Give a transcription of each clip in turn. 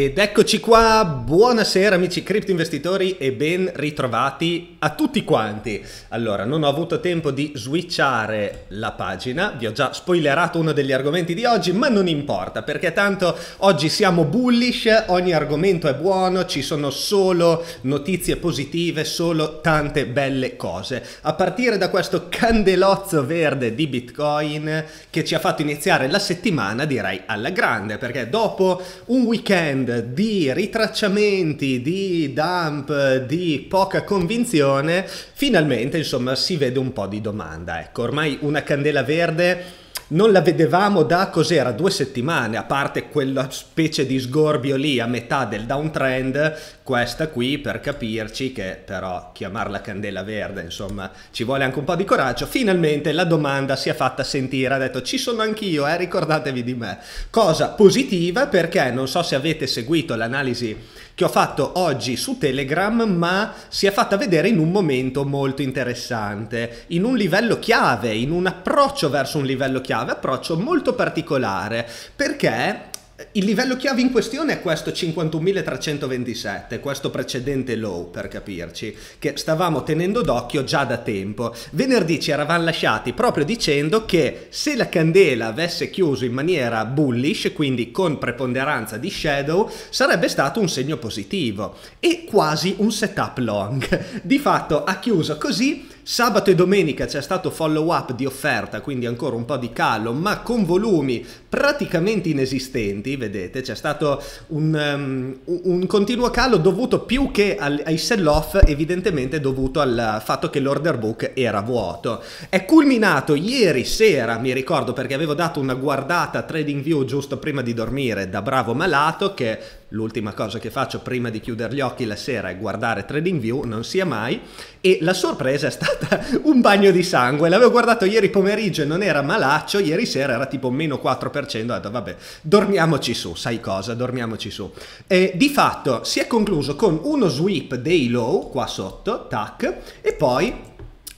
Ed eccoci qua, buonasera amici cripto investitori e ben ritrovati a tutti quanti. Allora, non ho avuto tempo di switchare la pagina, vi ho già spoilerato uno degli argomenti di oggi, ma non importa perché tanto oggi siamo bullish, ogni argomento è buono, ci sono solo notizie positive, solo tante belle cose. A partire da questo candelozzo verde di Bitcoin che ci ha fatto iniziare la settimana direi alla grande perché dopo un weekend trend di ritracciamenti, di dump, di poca convinzione, finalmente insomma si vede un po' di domanda. Ecco, ormai una candela verde non la vedevamo da cos'era due settimane, a parte quella specie di sgorbio lì a metà del downtrend, questa qui per capirci che però chiamarla candela verde, insomma, ci vuole anche un po' di coraggio. Finalmente la domanda si è fatta sentire, ha detto ci sono anch'io, eh, ricordatevi di me. Cosa positiva perché non so se avete seguito l'analisi che ho fatto oggi su Telegram, ma si è fatta vedere in un momento molto interessante, in un livello chiave, in un approccio verso un livello chiave, approccio molto particolare, perché il livello chiave in questione è questo 51.327, questo precedente low per capirci, che stavamo tenendo d'occhio già da tempo. Venerdì ci eravamo lasciati proprio dicendo che se la candela avesse chiuso in maniera bullish, quindi con preponderanza di shadow, sarebbe stato un segno positivo e quasi un setup long. Di fatto ha chiuso così Sabato e domenica c'è stato follow up di offerta, quindi ancora un po' di calo, ma con volumi praticamente inesistenti, vedete, c'è stato un, um, un, continuo calo dovuto più che al, ai sell-off, evidentemente dovuto al fatto che l'order book era vuoto. È culminato ieri sera, mi ricordo, perché avevo dato una guardata a TradingView giusto prima di dormire da bravo malato che l'ultima cosa che faccio prima di chiudere gli occhi la sera è guardare TradingView, non sia mai, e la sorpresa è stata un bagno di sangue, l'avevo guardato ieri pomeriggio e non era malaccio, ieri sera era tipo meno 4%, ho detto vabbè, dormiamoci su, sai cosa, dormiamoci su. E di fatto si è concluso con uno sweep dei low qua sotto, tac, e poi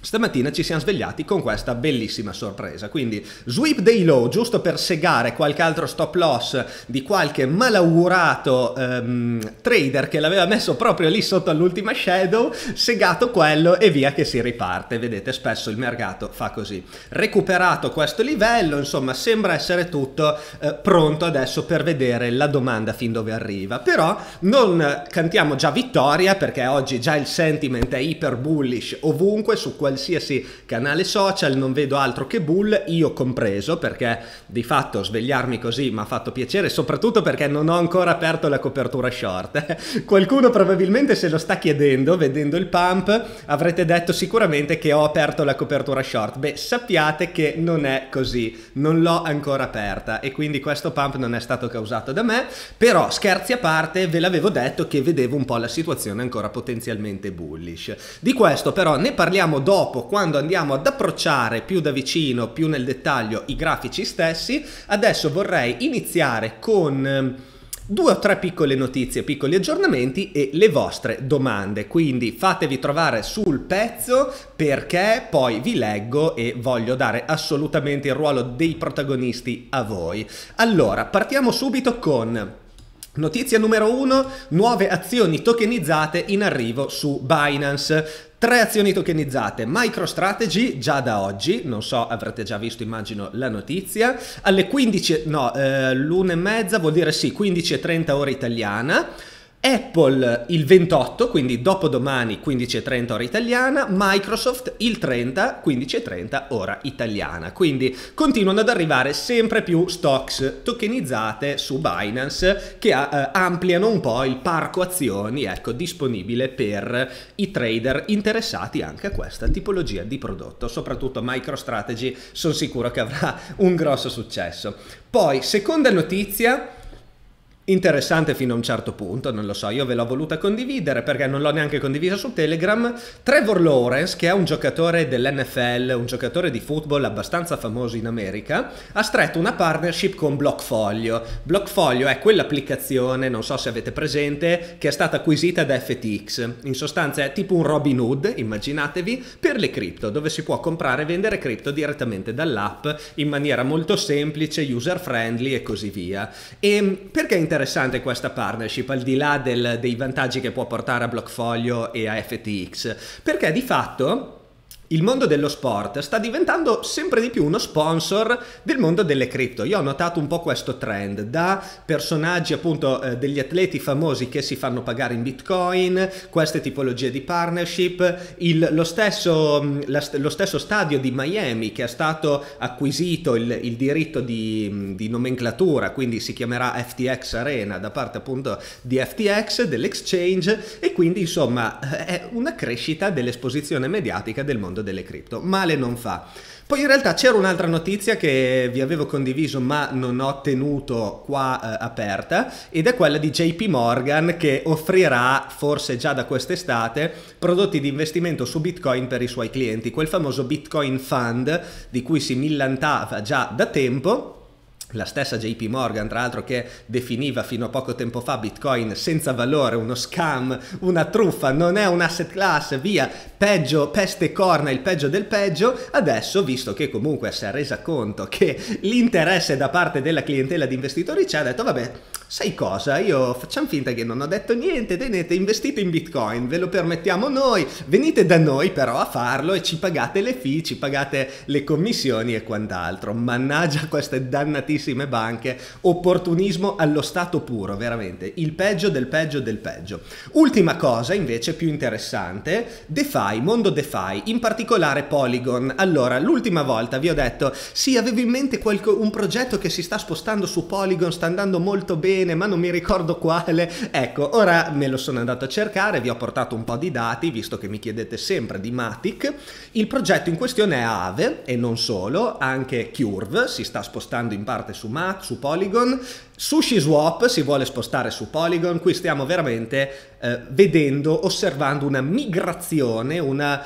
Stamattina ci siamo svegliati con questa bellissima sorpresa, quindi sweep dei low giusto per segare qualche altro stop loss di qualche malaugurato ehm, trader che l'aveva messo proprio lì sotto all'ultima shadow, segato quello e via che si riparte, vedete spesso il mercato fa così. Recuperato questo livello, insomma sembra essere tutto eh, pronto adesso per vedere la domanda fin dove arriva, però non cantiamo già vittoria perché oggi già il sentiment è iper bullish ovunque su questo qualsiasi canale social, non vedo altro che bull, io compreso, perché di fatto svegliarmi così mi ha fatto piacere, soprattutto perché non ho ancora aperto la copertura short. Qualcuno probabilmente se lo sta chiedendo, vedendo il pump, avrete detto sicuramente che ho aperto la copertura short. Beh, sappiate che non è così, non l'ho ancora aperta e quindi questo pump non è stato causato da me, però scherzi a parte ve l'avevo detto che vedevo un po' la situazione ancora potenzialmente bullish. Di questo però ne parliamo dopo dopo, quando andiamo ad approcciare più da vicino, più nel dettaglio i grafici stessi, adesso vorrei iniziare con ehm, due o tre piccole notizie, piccoli aggiornamenti e le vostre domande. Quindi fatevi trovare sul pezzo perché poi vi leggo e voglio dare assolutamente il ruolo dei protagonisti a voi. Allora, partiamo subito con Notizia numero 1, nuove azioni tokenizzate in arrivo su Binance. Tre azioni tokenizzate, MicroStrategy già da oggi, non so avrete già visto immagino la notizia, alle 15, no, eh, l'una e mezza vuol dire sì, 15.30 ora italiana, Apple il 28, quindi dopodomani 15.30 ora italiana, Microsoft il 30, 15.30 ora italiana. Quindi continuano ad arrivare sempre più stocks tokenizzate su Binance che eh, ampliano un po' il parco azioni ecco, disponibile per i trader interessati anche a questa tipologia di prodotto. Soprattutto MicroStrategy sono sicuro che avrà un grosso successo. Poi, seconda notizia interessante fino a un certo punto, non lo so, io ve l'ho voluta condividere perché non l'ho neanche condivisa su Telegram. Trevor Lawrence, che è un giocatore dell'NFL, un giocatore di football abbastanza famoso in America, ha stretto una partnership con Blockfolio. Blockfolio è quell'applicazione, non so se avete presente, che è stata acquisita da FTX. In sostanza è tipo un Robin Hood, immaginatevi, per le cripto, dove si può comprare e vendere cripto direttamente dall'app in maniera molto semplice, user friendly e così via. E perché è interessante? interessante questa partnership, al di là del, dei vantaggi che può portare a Blockfolio e a FTX, perché di fatto il mondo dello sport sta diventando sempre di più uno sponsor del mondo delle cripto. Io ho notato un po' questo trend, da personaggi appunto eh, degli atleti famosi che si fanno pagare in bitcoin, queste tipologie di partnership, il, lo, stesso, mm, la, lo, stesso, stadio di Miami che è stato acquisito il, il diritto di, mm, di, nomenclatura, quindi si chiamerà FTX Arena da parte appunto di FTX, dell'exchange e quindi insomma eh, è una crescita dell'esposizione mediatica del mondo mondo delle cripto. Male non fa. Poi in realtà c'era un'altra notizia che vi avevo condiviso ma non ho tenuto qua eh, aperta ed è quella di JP Morgan che offrirà forse già da quest'estate prodotti di investimento su Bitcoin per i suoi clienti, quel famoso Bitcoin Fund di cui si millantava già da tempo la stessa JP Morgan, tra l'altro, che definiva fino a poco tempo fa Bitcoin senza valore, uno scam, una truffa, non è un asset class, via, peggio, peste corna, il peggio del peggio, adesso, visto che comunque si è resa conto che l'interesse da parte della clientela di investitori c'è, ha detto vabbè, sai cosa, io facciamo finta che non ho detto niente, tenete, investito in Bitcoin, ve lo permettiamo noi, venite da noi però a farlo e ci pagate le fee, ci pagate le commissioni e quant'altro. Mannaggia queste dannatissime banche, opportunismo allo stato puro, veramente, il peggio del peggio del peggio. Ultima cosa invece più interessante, DeFi, mondo DeFi, in particolare Polygon. Allora, l'ultima volta vi ho detto, sì, avevo in mente qualche, un progetto che si sta spostando su Polygon, sta andando molto bene, bene, ma non mi ricordo quale. Ecco, ora me lo sono andato a cercare, vi ho portato un po' di dati, visto che mi chiedete sempre di Matic. Il progetto in questione è Aave e non solo, anche Curve si sta spostando in parte su, Mat, su Polygon, SushiSwap si vuole spostare su Polygon, qui stiamo veramente eh, vedendo, osservando una migrazione, una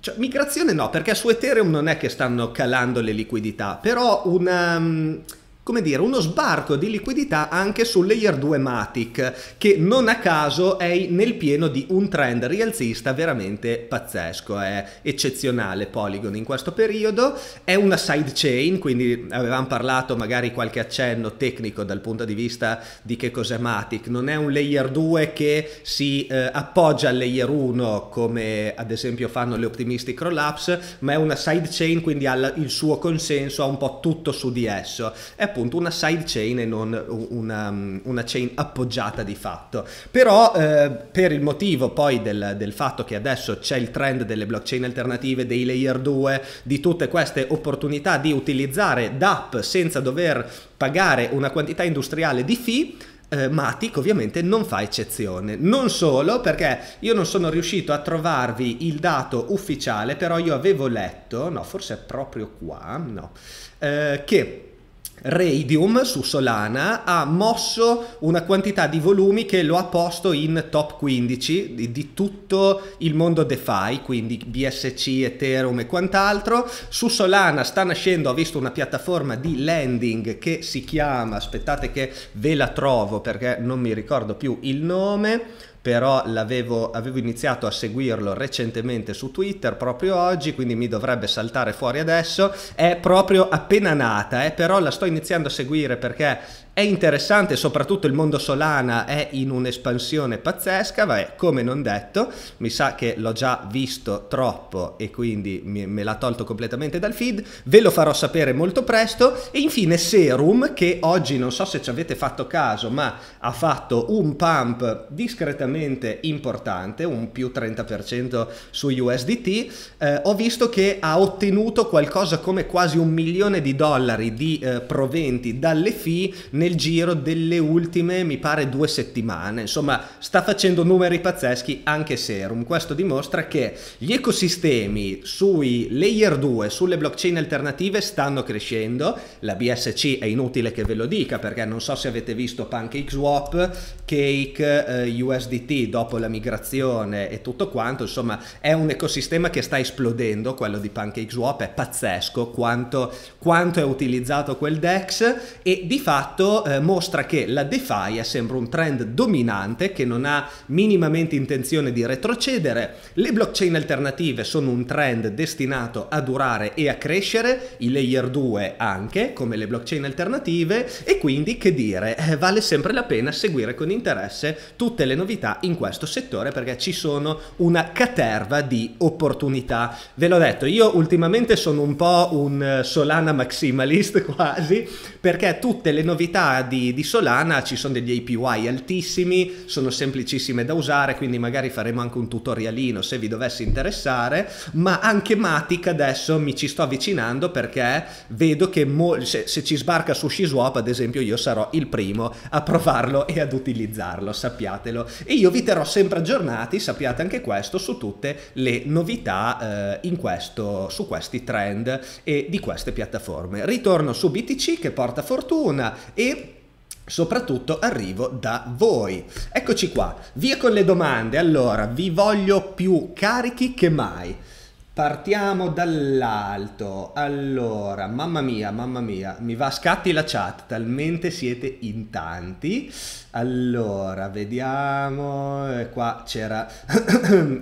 cioè, migrazione no, perché su Ethereum non è che stanno calando le liquidità, però una mm, come dire, uno sbarco di liquidità anche sul layer 2 Matic, che non a caso è nel pieno di un trend rialzista veramente pazzesco, è eccezionale Polygon in questo periodo, è una sidechain, quindi avevamo parlato magari qualche accenno tecnico dal punto di vista di che cos'è Matic, non è un layer 2 che si eh, appoggia al layer 1 come ad esempio fanno le optimistic roll-ups, ma è una sidechain, quindi ha il suo consenso, ha un po' tutto su di esso. È appunto una sidechain e non una, mm, una, chain appoggiata di fatto. Però eh, per il motivo poi del, del fatto che adesso c'è il trend delle blockchain alternative, dei layer 2, di tutte queste opportunità di utilizzare DAP senza dover pagare una quantità industriale di fee, eh, Matic ovviamente non fa eccezione. Non solo perché io non sono riuscito a trovarvi il dato ufficiale, però io avevo letto, no, forse è proprio qua, no, eh, che Radium su Solana ha mosso una quantità di volumi che lo ha posto in top 15 di, di tutto il mondo DeFi, quindi BSC, Ethereum e quant'altro. Su Solana sta nascendo, ha visto una piattaforma di lending che si chiama, aspettate che ve la trovo perché non mi ricordo più il nome, però l'avevo avevo iniziato a seguirlo recentemente su Twitter proprio oggi, quindi mi dovrebbe saltare fuori adesso. È proprio appena nata, eh, però la sto iniziando a seguire perché è interessante, soprattutto il mondo Solana è in un'espansione pazzesca, ma come non detto, mi sa che l'ho già visto troppo e quindi me l'ha tolto completamente dal feed, ve lo farò sapere molto presto e infine Serum che oggi non so se ci avete fatto caso, ma ha fatto un pump discretamente importante, un più 30% su USDT, eh, ho visto che ha ottenuto qualcosa come quasi un milione di dollari di eh, proventi dalle fee nel giro delle ultime, mi pare, due settimane. Insomma, sta facendo numeri pazzeschi anche Serum. Questo dimostra che gli ecosistemi sui layer 2, sulle blockchain alternative, stanno crescendo. La BSC è inutile che ve lo dica perché non so se avete visto PancakeSwap, Cake, eh, USDT dopo la migrazione e tutto quanto. Insomma, è un ecosistema che sta esplodendo, quello di PancakeSwap. È pazzesco quanto, quanto è utilizzato quel DEX e di fatto eh, mostra che la DeFi è sempre un trend dominante che non ha minimamente intenzione di retrocedere, le blockchain alternative sono un trend destinato a durare e a crescere, i layer 2 anche come le blockchain alternative e quindi che dire, eh, vale sempre la pena seguire con interesse tutte le novità in questo settore perché ci sono una caterva di opportunità. Ve l'ho detto, io ultimamente sono un po' un eh, Solana maximalist quasi perché tutte le novità modalità di, di Solana ci sono degli API altissimi, sono semplicissime da usare, quindi magari faremo anche un tutorialino se vi dovesse interessare, ma anche Matic adesso mi ci sto avvicinando perché vedo che se, se, ci sbarca su Shizwap ad esempio io sarò il primo a provarlo e ad utilizzarlo, sappiatelo. E io vi terrò sempre aggiornati, sappiate anche questo, su tutte le novità eh, questo, su questi trend e di queste piattaforme. Ritorno su BTC che porta fortuna e soprattutto arrivo da voi. Eccoci qua, via con le domande. Allora, vi voglio più carichi che mai. Partiamo dall'alto. Allora, mamma mia, mamma mia, mi va a scatti la chat, talmente siete in tanti. Allora, vediamo, e eh, qua c'era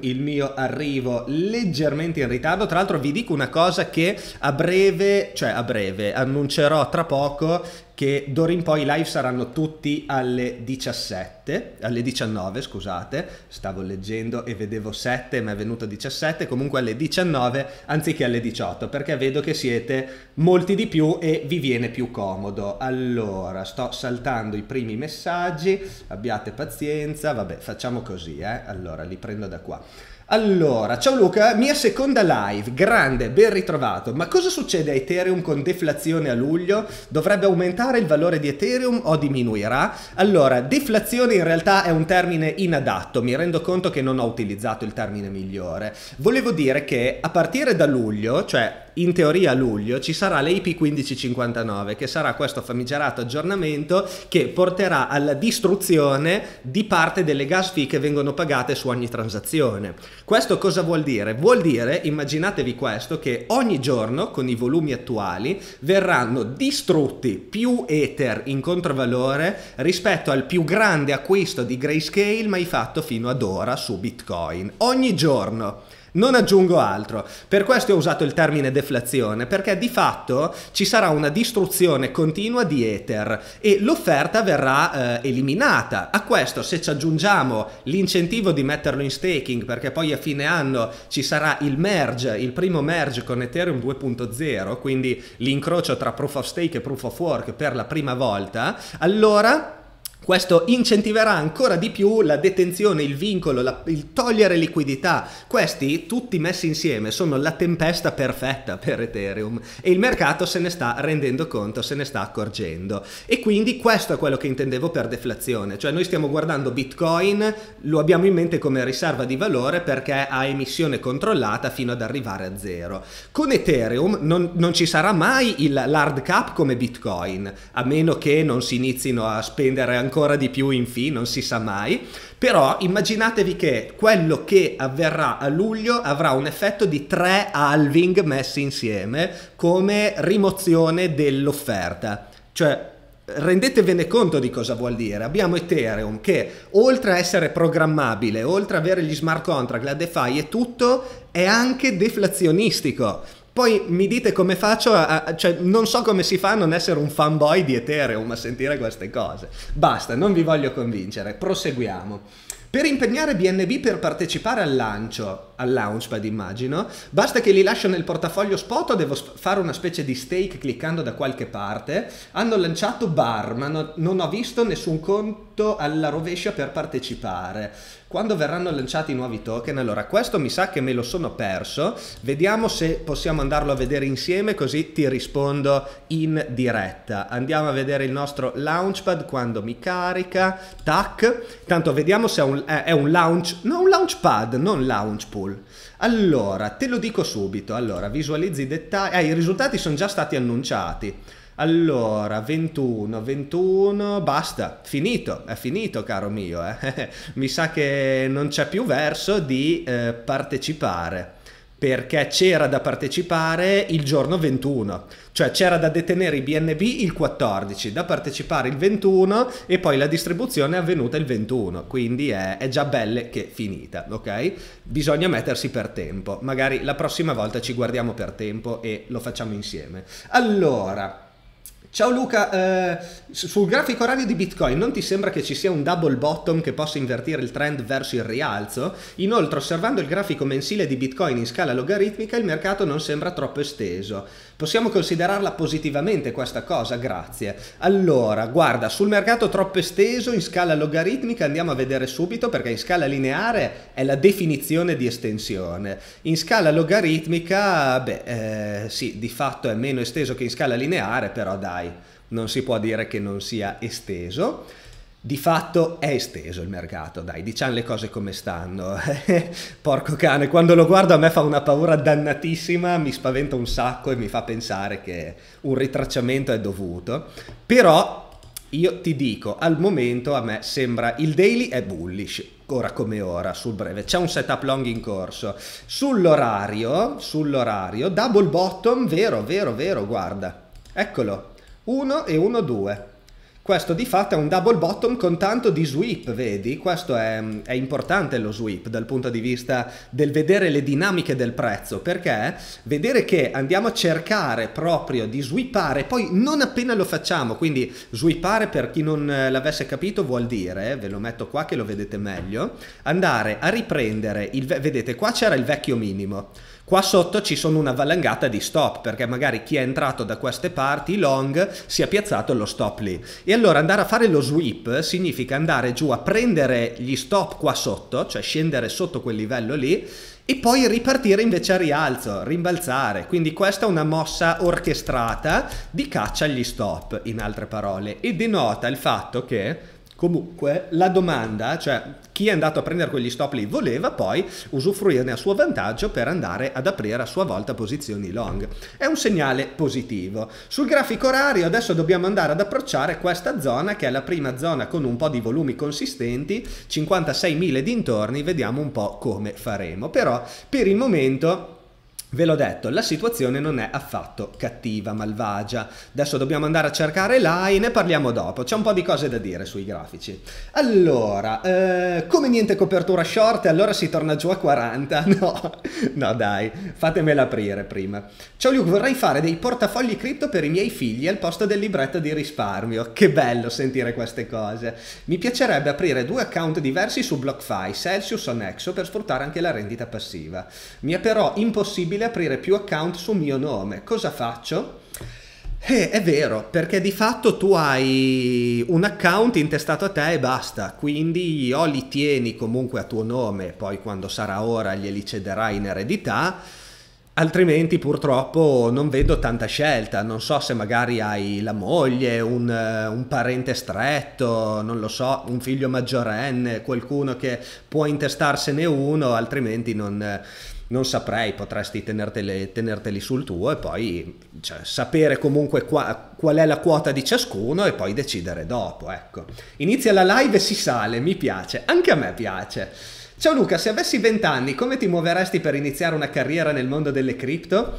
il mio arrivo leggermente in ritardo. Tra l'altro vi dico una cosa che a breve, cioè a breve, annuncerò tra poco che d'ora in poi i live saranno tutti alle 17, alle 19 scusate, stavo leggendo e vedevo 7 ma è venuto 17, comunque alle 19 anziché alle 18 perché vedo che siete molti di più e vi viene più comodo. Allora, sto saltando i primi messaggi, abbiate pazienza, vabbè facciamo così, eh? allora li prendo da qua. Allora, ciao Luca, mia seconda live, grande, ben ritrovato. Ma cosa succede a Ethereum con deflazione a luglio? Dovrebbe aumentare il valore di Ethereum o diminuirà? Allora, deflazione in realtà è un termine inadatto, mi rendo conto che non ho utilizzato il termine migliore. Volevo dire che a partire da luglio, cioè in teoria a luglio ci sarà l'AP 1559 che sarà questo famigerato aggiornamento che porterà alla distruzione di parte delle gas fee che vengono pagate su ogni transazione. Questo cosa vuol dire? Vuol dire, immaginatevi questo, che ogni giorno con i volumi attuali verranno distrutti più Ether in controvalore rispetto al più grande acquisto di grayscale mai fatto fino ad ora su Bitcoin. Ogni giorno. Non aggiungo altro. Per questo ho usato il termine deflazione, perché di fatto ci sarà una distruzione continua di Ether e l'offerta verrà eh, eliminata. A questo se ci aggiungiamo l'incentivo di metterlo in staking, perché poi a fine anno ci sarà il merge, il primo merge con Ethereum 2.0, quindi l'incrocio tra proof of stake e proof of work per la prima volta, allora questo incentiverà ancora di più la detenzione, il vincolo, la, il togliere liquidità. Questi tutti messi insieme sono la tempesta perfetta per Ethereum e il mercato se ne sta rendendo conto, se ne sta accorgendo. E quindi questo è quello che intendevo per deflazione, cioè noi stiamo guardando Bitcoin, lo abbiamo in mente come riserva di valore perché ha emissione controllata fino ad arrivare a zero. Con Ethereum non, non ci sarà mai il hard cap come Bitcoin, a meno che non si inizino a spendere ancora ancora di più in fin, non si sa mai, però immaginatevi che quello che avverrà a luglio avrà un effetto di tre halving messi insieme come rimozione dell'offerta. Cioè, rendetevene conto di cosa vuol dire. Abbiamo Ethereum che oltre a essere programmabile, oltre ad avere gli smart contract, la DeFi e tutto, è anche deflazionistico poi mi dite come faccio, a, a, cioè non so come si fa a non essere un fanboy di Ethereum a sentire queste cose. Basta, non vi voglio convincere, proseguiamo. Per impegnare BNB per partecipare al lancio, al launchpad immagino, basta che li lascio nel portafoglio spot o devo fare una specie di stake cliccando da qualche parte. Hanno lanciato bar, ma no, non ho visto nessun conto alla rovescia per partecipare quando verranno lanciati i nuovi token. Allora, questo mi sa che me lo sono perso. Vediamo se possiamo andarlo a vedere insieme, così ti rispondo in diretta. Andiamo a vedere il nostro launchpad quando mi carica. Tac. Tanto vediamo se è un, eh, è un launch. No, un launchpad, non launch pool. Allora, te lo dico subito. Allora, visualizzi i dettagli. Eh, i risultati sono già stati annunciati. Allora, 21, 21, basta, finito, è finito caro mio, eh? mi sa che non c'è più verso di eh, partecipare perché c'era da partecipare il giorno 21, cioè c'era da detenere i BNB il 14, da partecipare il 21 e poi la distribuzione è avvenuta il 21, quindi è, è già belle che finita, ok? Bisogna mettersi per tempo, magari la prossima volta ci guardiamo per tempo e lo facciamo insieme. Allora... Ciao Luca, eh, sul grafico orario di Bitcoin non ti sembra che ci sia un double bottom che possa invertire il trend verso il rialzo? Inoltre, osservando il grafico mensile di Bitcoin in scala logaritmica, il mercato non sembra troppo esteso. Possiamo considerarla positivamente questa cosa? Grazie. Allora, guarda, sul mercato troppo esteso in scala logaritmica andiamo a vedere subito perché in scala lineare è la definizione di estensione. In scala logaritmica, beh, eh, sì, di fatto è meno esteso che in scala lineare, però dai, non si può dire che non sia esteso di fatto è esteso il mercato, dai, diciamo le cose come stanno. Porco cane, quando lo guardo a me fa una paura dannatissima, mi spaventa un sacco e mi fa pensare che un ritracciamento è dovuto. Però io ti dico, al momento a me sembra il daily è bullish, ora come ora, sul breve. C'è un setup long in corso. Sull'orario, sull'orario, double bottom, vero, vero, vero, guarda. Eccolo, 1 e 1, 2 questo di fatto è un double bottom con tanto di sweep, vedi? Questo è, è, importante lo sweep dal punto di vista del vedere le dinamiche del prezzo, perché vedere che andiamo a cercare proprio di sweepare, poi non appena lo facciamo, quindi sweepare per chi non eh, l'avesse capito vuol dire, ve lo metto qua che lo vedete meglio, andare a riprendere, il, vedete qua c'era il vecchio minimo, Qua sotto ci sono una valangata di stop perché magari chi è entrato da queste parti long si è piazzato lo stop lì. E allora andare a fare lo sweep significa andare giù a prendere gli stop qua sotto, cioè scendere sotto quel livello lì e poi ripartire invece a rialzo, rimbalzare. Quindi questa è una mossa orchestrata di caccia agli stop, in altre parole, e denota il fatto che Comunque la domanda, cioè chi è andato a prendere quegli stop lì voleva poi usufruirne a suo vantaggio per andare ad aprire a sua volta posizioni long. È un segnale positivo. Sul grafico orario adesso dobbiamo andare ad approcciare questa zona che è la prima zona con un po' di volumi consistenti, 56.000 dintorni, vediamo un po' come faremo. Però per il momento Ve l'ho detto, la situazione non è affatto cattiva, malvagia. Adesso dobbiamo andare a cercare là ne parliamo dopo. C'è un po' di cose da dire sui grafici. Allora, eh, come niente copertura short, allora si torna giù a 40. No, no dai, fatemela aprire prima. Ciao Luke, vorrei fare dei portafogli cripto per i miei figli al posto del libretto di risparmio. Che bello sentire queste cose. Mi piacerebbe aprire due account diversi su BlockFi, Celsius o Nexo per sfruttare anche la rendita passiva. Mi è però impossibile possibile aprire più account sul mio nome. Cosa faccio? Eh, è vero, perché di fatto tu hai un account intestato a te e basta, quindi o li tieni comunque a tuo nome, poi quando sarà ora glieli cederai in eredità, altrimenti purtroppo non vedo tanta scelta, non so se magari hai la moglie, un, eh, un, parente stretto, non lo so, un figlio maggiorenne, qualcuno che può intestarsene uno, altrimenti non eh, non saprei, potresti tenerteli, tenerteli sul tuo e poi cioè, sapere comunque qua, qual è la quota di ciascuno e poi decidere dopo, ecco. Inizia la live e si sale, mi piace, anche a me piace. Ciao Luca, se avessi 20 anni come ti muoveresti per iniziare una carriera nel mondo delle cripto?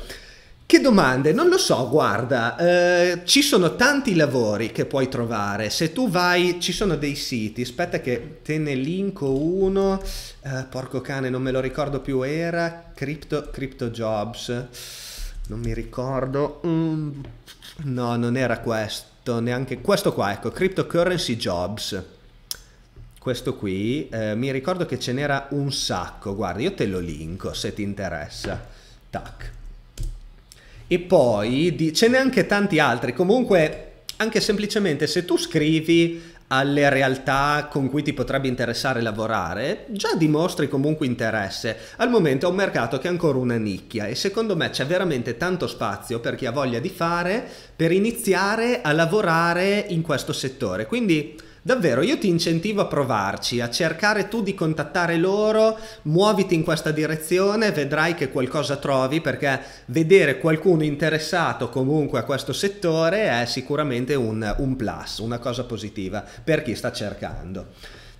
Che domande? Non lo so, guarda, eh, ci sono tanti lavori che puoi trovare. Se tu vai, ci sono dei siti, aspetta che te ne linko uno, eh, porco cane, non me lo ricordo più, era Crypto, crypto Jobs, non mi ricordo, mm, no, non era questo, neanche questo qua, ecco, Cryptocurrency Jobs. Questo qui, eh, mi ricordo che ce n'era un sacco, guarda, io te lo linko se ti interessa. Tac. E poi di, ce n'è anche tanti altri. Comunque, anche semplicemente se tu scrivi alle realtà con cui ti potrebbe interessare lavorare, già dimostri comunque interesse. Al momento è un mercato che è ancora una nicchia e secondo me c'è veramente tanto spazio per chi ha voglia di fare per iniziare a lavorare in questo settore. Quindi Davvero, io ti incentivo a provarci, a cercare tu di contattare loro, muoviti in questa direzione, vedrai che qualcosa trovi perché vedere qualcuno interessato comunque a questo settore è sicuramente un, un plus, una cosa positiva per chi sta cercando.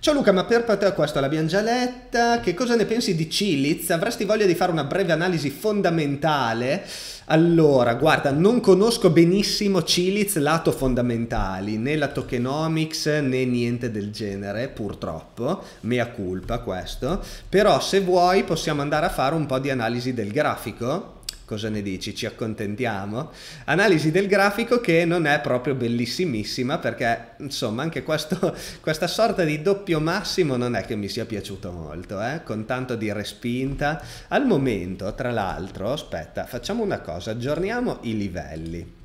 Ciao Luca, ma per te questo l'abbiamo già letta. Che cosa ne pensi di Ciliz? Avresti voglia di fare una breve analisi fondamentale? Allora, guarda, non conosco benissimo Ciliz lato fondamentali, né la tokenomics né niente del genere, purtroppo, mea culpa questo. Però se vuoi possiamo andare a fare un po' di analisi del grafico cosa ne dici? Ci accontentiamo? Analisi del grafico che non è proprio bellissimissima perché insomma anche questo, questa sorta di doppio massimo non è che mi sia piaciuto molto, eh? con tanto di respinta. Al momento, tra l'altro, aspetta, facciamo una cosa, aggiorniamo i livelli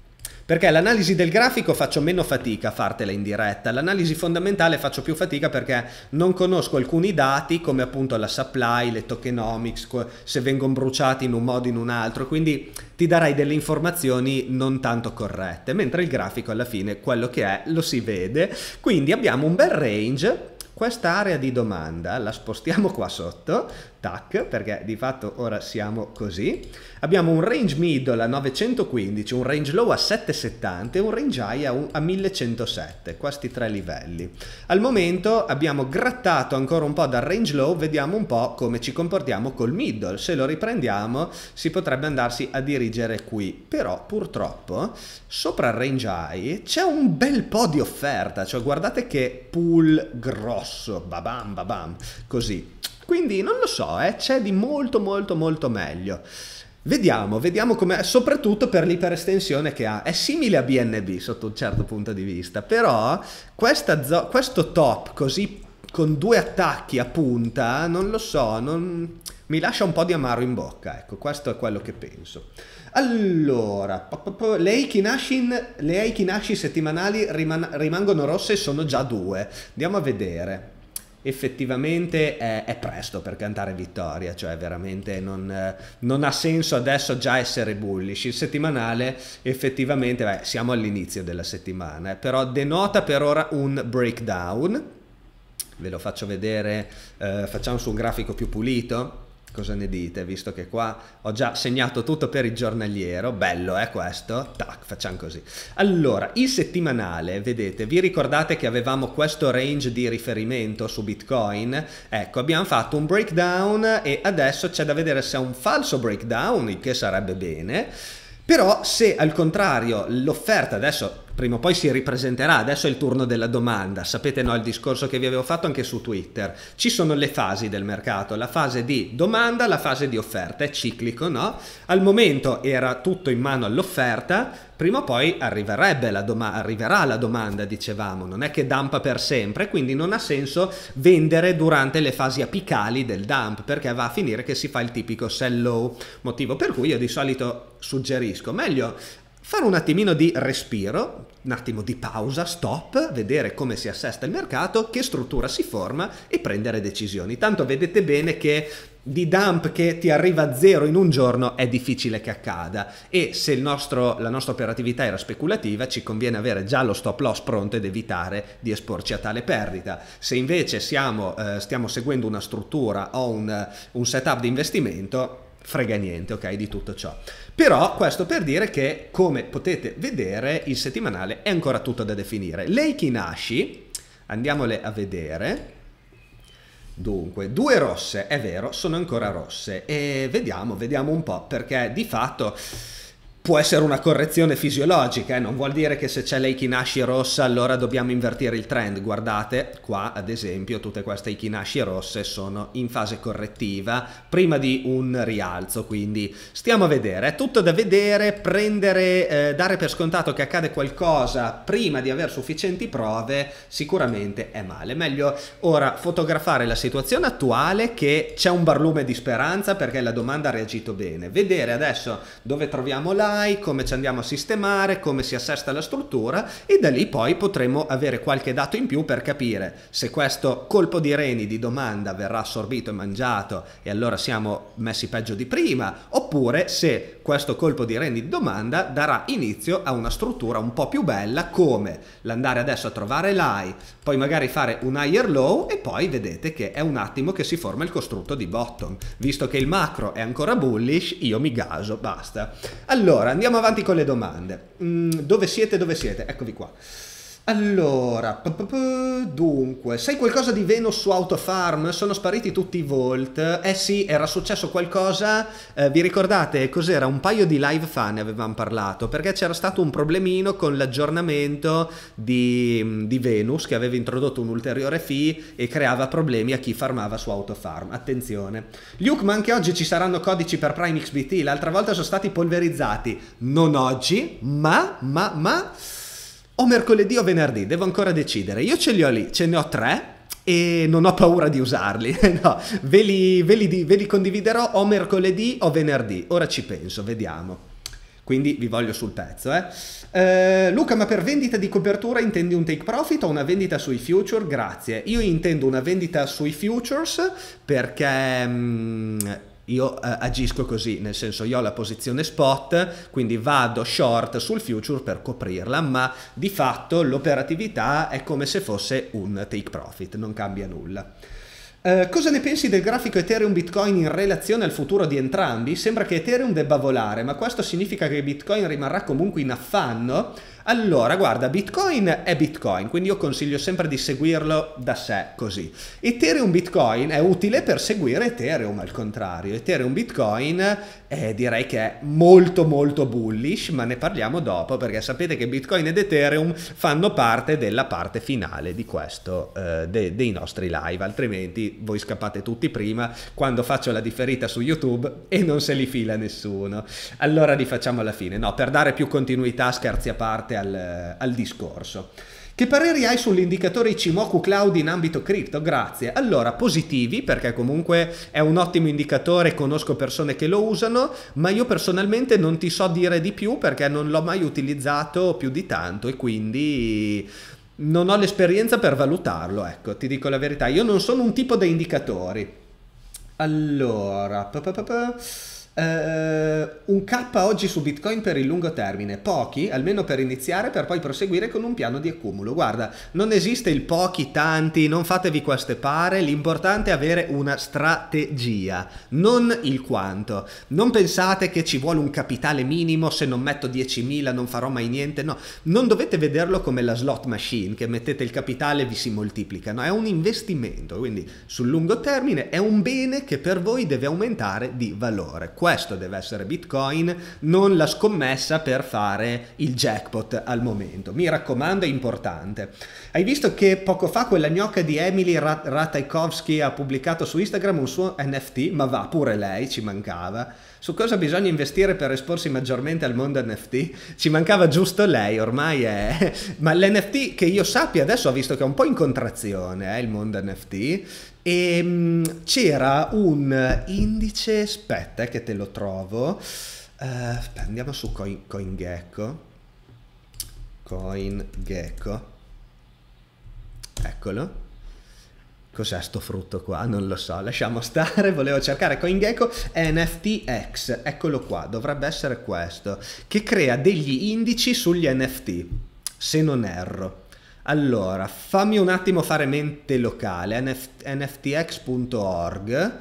perché l'analisi del grafico faccio meno fatica a fartela in diretta, l'analisi fondamentale faccio più fatica perché non conosco alcuni dati come appunto la supply, le tokenomics, se vengono bruciati in un modo o in un altro, quindi ti darai delle informazioni non tanto corrette, mentre il grafico alla fine quello che è lo si vede, quindi abbiamo un bel range questa area di domanda la spostiamo qua sotto tac, perché di fatto ora siamo così. Abbiamo un range middle a 915, un range low a 770 e un range high a, un, a 1107, questi tre livelli. Al momento abbiamo grattato ancora un po' dal range low, vediamo un po' come ci comportiamo col middle. Se lo riprendiamo si potrebbe andarsi a dirigere qui, però purtroppo sopra il range high c'è un bel po' di offerta, cioè guardate che pool grosso, babam babam, così quindi non lo so, eh, c'è di molto molto molto meglio. Vediamo, vediamo come, soprattutto per l'iperestensione che ha, è simile a BNB sotto un certo punto di vista, però zo- questo top così con due attacchi a punta, non lo so, non... mi lascia un po' di amaro in bocca, ecco, questo è quello che penso. Allora, le Eikinashin, le Eikinashin settimanali riman- rimangono rosse e sono già due, andiamo a vedere effettivamente è, è presto per cantare vittoria, cioè veramente non, non, ha senso adesso già essere bullish. Il settimanale effettivamente, beh, siamo all'inizio della settimana, eh, però denota per ora un breakdown. Ve lo faccio vedere, eh, facciamo su un grafico più pulito cosa ne dite? Visto che qua ho già segnato tutto per il giornaliero, bello eh questo, tac, facciamo così. Allora, il settimanale, vedete, vi ricordate che avevamo questo range di riferimento su Bitcoin? Ecco, abbiamo fatto un breakdown e adesso c'è da vedere se è un falso breakdown, il che sarebbe bene, però se al contrario l'offerta adesso prima o poi si ripresenterà, adesso è il turno della domanda, sapete no, il discorso che vi avevo fatto anche su Twitter, ci sono le fasi del mercato, la fase di domanda, la fase di offerta, è ciclico, no? Al momento era tutto in mano all'offerta, prima o poi arriverebbe la doma- arriverà la domanda, dicevamo, non è che dampa per sempre, quindi non ha senso vendere durante le fasi apicali del dump, perché va a finire che si fa il tipico sell low, motivo per cui io di solito suggerisco, meglio fare un attimino di respiro, un attimo di pausa, stop, vedere come si assesta il mercato, che struttura si forma e prendere decisioni. Tanto vedete bene che di dump che ti arriva a zero in un giorno è difficile che accada e se nostro, la nostra operatività era speculativa ci conviene avere già lo stop loss pronto ed evitare di esporci a tale perdita. Se invece siamo, eh, stiamo seguendo una struttura o un, un setup di investimento frega niente, ok, di tutto ciò. Però questo per dire che, come potete vedere, il settimanale è ancora tutto da definire. Le Ikinashi, andiamole a vedere. Dunque, due rosse, è vero, sono ancora rosse. E vediamo, vediamo un po', perché di fatto può essere una correzione fisiologica, eh? non vuol dire che se c'è l'Eikinashi rossa allora dobbiamo invertire il trend. Guardate, qua ad esempio tutte queste Eikinashi rosse sono in fase correttiva prima di un rialzo, quindi stiamo a vedere, è tutto da vedere, prendere, eh, dare per scontato che accade qualcosa prima di aver sufficienti prove sicuramente è male. Meglio ora fotografare la situazione attuale che c'è un barlume di speranza perché la domanda ha reagito bene. Vedere adesso dove troviamo l'anno fai, come ci andiamo a sistemare, come si assesta la struttura e da lì poi potremo avere qualche dato in più per capire se questo colpo di reni di domanda verrà assorbito e mangiato e allora siamo messi peggio di prima oppure se questo colpo di reni di domanda darà inizio a una struttura un po' più bella come l'andare adesso a trovare l'high, poi magari fare un higher low e poi vedete che è un attimo che si forma il costrutto di bottom. Visto che il macro è ancora bullish io mi gaso, basta. Allora allora, andiamo avanti con le domande. Mm, dove siete? Dove siete? Eccovi qua. Allora, p -p -p dunque, sai qualcosa di Venus su Autofarm? Sono spariti tutti i Volt. Eh sì, era successo qualcosa. Eh, vi ricordate cos'era? Un paio di live fa ne avevamo parlato perché c'era stato un problemino con l'aggiornamento di, mm, di, Venus che aveva introdotto un ulteriore fee e creava problemi a chi farmava su Autofarm. Attenzione. Luke, ma anche oggi ci saranno codici per Prime XBT. L'altra volta sono stati polverizzati. Non oggi, ma, ma, ma o mercoledì o venerdì, devo ancora decidere. Io ce li ho lì, ce ne ho tre e non ho paura di usarli. no, ve li, ve, li, ve li condividerò o mercoledì o venerdì. Ora ci penso, vediamo quindi vi voglio sul pezzo. Eh. Eh, Luca, ma per vendita di copertura intendi un take profit o una vendita sui future? Grazie. Io intendo una vendita sui futures perché mh, mm, io eh, agisco così, nel senso io ho la posizione spot, quindi vado short sul future per coprirla, ma di fatto l'operatività è come se fosse un take profit, non cambia nulla. Eh, cosa ne pensi del grafico Ethereum Bitcoin in relazione al futuro di entrambi? Sembra che Ethereum debba volare, ma questo significa che Bitcoin rimarrà comunque in affanno? Allora, guarda, Bitcoin è Bitcoin, quindi io consiglio sempre di seguirlo da sé così. Ethereum Bitcoin è utile per seguire Ethereum al contrario. Ethereum Bitcoin eh, direi che è molto molto bullish, ma ne parliamo dopo perché sapete che Bitcoin ed Ethereum fanno parte della parte finale di questo, eh, de- dei nostri live, altrimenti voi scappate tutti prima quando faccio la differita su YouTube e non se li fila nessuno. Allora li facciamo alla fine, no, per dare più continuità, scherzi a parte al, al discorso. Che pareri hai sull'indicatore Ichimoku Cloud in ambito cripto? Grazie. Allora, positivi perché comunque è un ottimo indicatore, conosco persone che lo usano, ma io personalmente non ti so dire di più perché non l'ho mai utilizzato più di tanto e quindi non ho l'esperienza per valutarlo, ecco, ti dico la verità. Io non sono un tipo da indicatori. Allora, pa pa pa Uh, un K oggi su Bitcoin per il lungo termine, pochi, almeno per iniziare, per poi proseguire con un piano di accumulo. Guarda, non esiste il pochi, tanti, non fatevi queste pare, l'importante è avere una strategia, non il quanto. Non pensate che ci vuole un capitale minimo, se non metto 10.000 non farò mai niente, no, non dovete vederlo come la slot machine, che mettete il capitale e vi si moltiplica, no, è un investimento, quindi sul lungo termine è un bene che per voi deve aumentare di valore questo deve essere Bitcoin, non la scommessa per fare il jackpot al momento. Mi raccomando, è importante. Hai visto che poco fa quella gnocca di Emily Rat- Ratajkowski ha pubblicato su Instagram un suo NFT, ma va pure lei, ci mancava. Su cosa bisogna investire per esporsi maggiormente al mondo NFT? Ci mancava giusto lei, ormai è... ma l'NFT che io sappia adesso ho visto che è un po' in contrazione, eh, il mondo NFT, e ehm, mh, c'era un indice, aspetta eh, che te lo trovo, uh, andiamo su Coin, CoinGecko, CoinGecko, eccolo. Cos'è sto frutto qua? Non lo so, lasciamo stare, volevo cercare CoinGecko NFTX, eccolo qua, dovrebbe essere questo, che crea degli indici sugli NFT, se non erro. Allora, fammi un attimo fare mente locale, nf- nftx.org.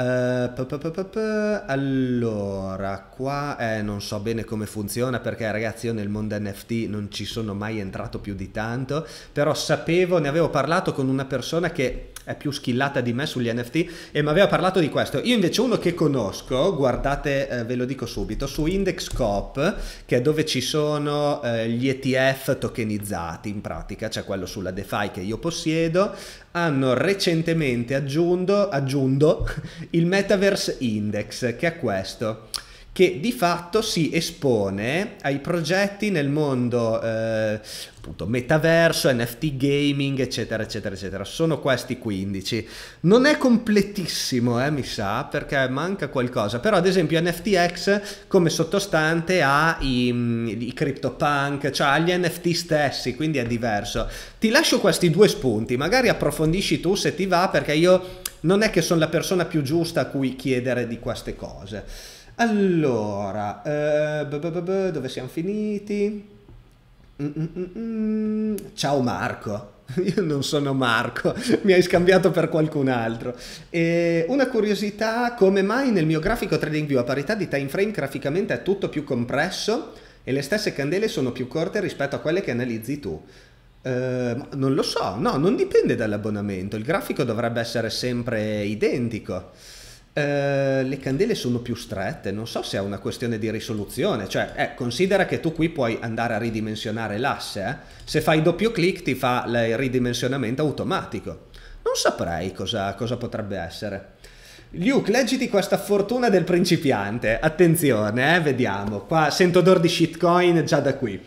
Uh, p -p -p allora, qua eh, non so bene come funziona perché ragazzi io nel mondo NFT non ci sono mai entrato più di tanto, però sapevo, ne avevo parlato con una persona che è più schillata di me sugli NFT e mi aveva parlato di questo. Io invece uno che conosco, guardate eh, ve lo dico subito, su IndexCop, che è dove ci sono eh, gli ETF tokenizzati in pratica, cioè quello sulla DeFi che io possiedo, hanno recentemente aggiunto, aggiunto il Metaverse Index, che è questo che di fatto si espone ai progetti nel mondo eh, appunto metaverso, NFT gaming, eccetera, eccetera, eccetera. Sono questi 15. Non è completissimo, eh, mi sa, perché manca qualcosa. Però, ad esempio, NFTX come sottostante ha i, mm, i CryptoPunk, cioè ha gli NFT stessi, quindi è diverso. Ti lascio questi due spunti, magari approfondisci tu se ti va, perché io non è che sono la persona più giusta a cui chiedere di queste cose. Allora, eh, dove siamo finiti? Mm -mm -mm. mm. Ciao Marco. Io non sono Marco, mi hai scambiato per qualcun altro. E una curiosità, come mai nel mio grafico Trading View a parità di time frame graficamente è tutto più compresso e le stesse candele sono più corte rispetto a quelle che analizzi tu? Eh, non lo so, no, non dipende dall'abbonamento, il grafico dovrebbe essere sempre identico. Eh, le candele sono più strette, non so se è una questione di risoluzione, cioè eh, considera che tu qui puoi andare a ridimensionare l'asse, eh. se fai doppio clic ti fa il ridimensionamento automatico. Non saprei cosa, cosa potrebbe essere. Luke, leggiti questa fortuna del principiante. Attenzione, eh, vediamo. Qua sento odor di shitcoin già da qui.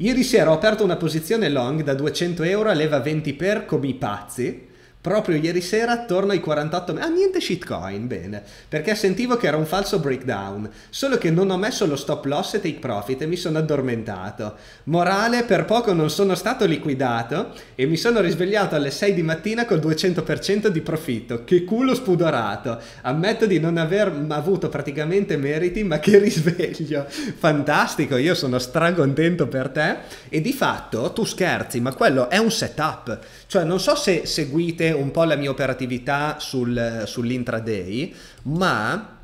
Ieri sera ho aperto una posizione long da 200 euro a leva 20 per come i pazzi proprio ieri sera attorno ai 48 ah niente shitcoin bene perché sentivo che era un falso breakdown solo che non ho messo lo stop loss e take profit e mi sono addormentato morale per poco non sono stato liquidato e mi sono risvegliato alle 6 di mattina col 200% di profitto che culo spudorato ammetto di non aver avuto praticamente meriti ma che risveglio fantastico io sono stracontento per te e di fatto tu scherzi ma quello è un setup cioè non so se seguite un po' la mia operatività sul, sull'intraday, ma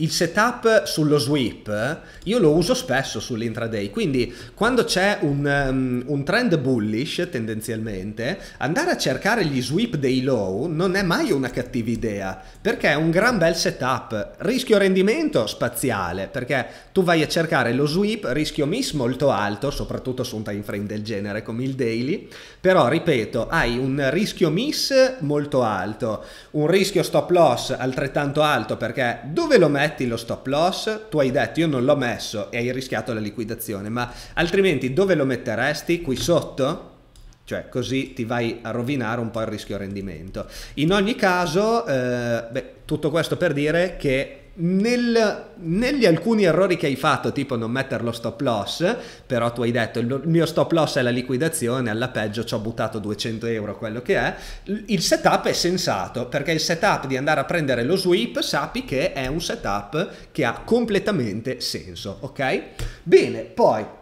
il setup sullo sweep io lo uso spesso sull'intraday, quindi quando c'è un, um, un, trend bullish tendenzialmente, andare a cercare gli sweep dei low non è mai una cattiva idea, perché è un gran bel setup, rischio rendimento spaziale, perché tu vai a cercare lo sweep, rischio miss molto alto, soprattutto su un time frame del genere come il daily, però ripeto, hai un rischio miss molto alto, un rischio stop loss altrettanto alto perché dove lo metti lo stop loss? Tu hai detto io non l'ho messo e hai rischiato la liquidazione, ma altrimenti dove lo metteresti? Qui sotto? cioè così ti vai a rovinare un po' il rischio rendimento. In ogni caso, eh, beh, tutto questo per dire che nel, negli alcuni errori che hai fatto, tipo non mettere lo stop loss, però tu hai detto il mio stop loss è la liquidazione, alla peggio ci ho buttato 200 euro, quello che è, il setup è sensato, perché il setup di andare a prendere lo sweep sappi che è un setup che ha completamente senso, ok? Bene, poi...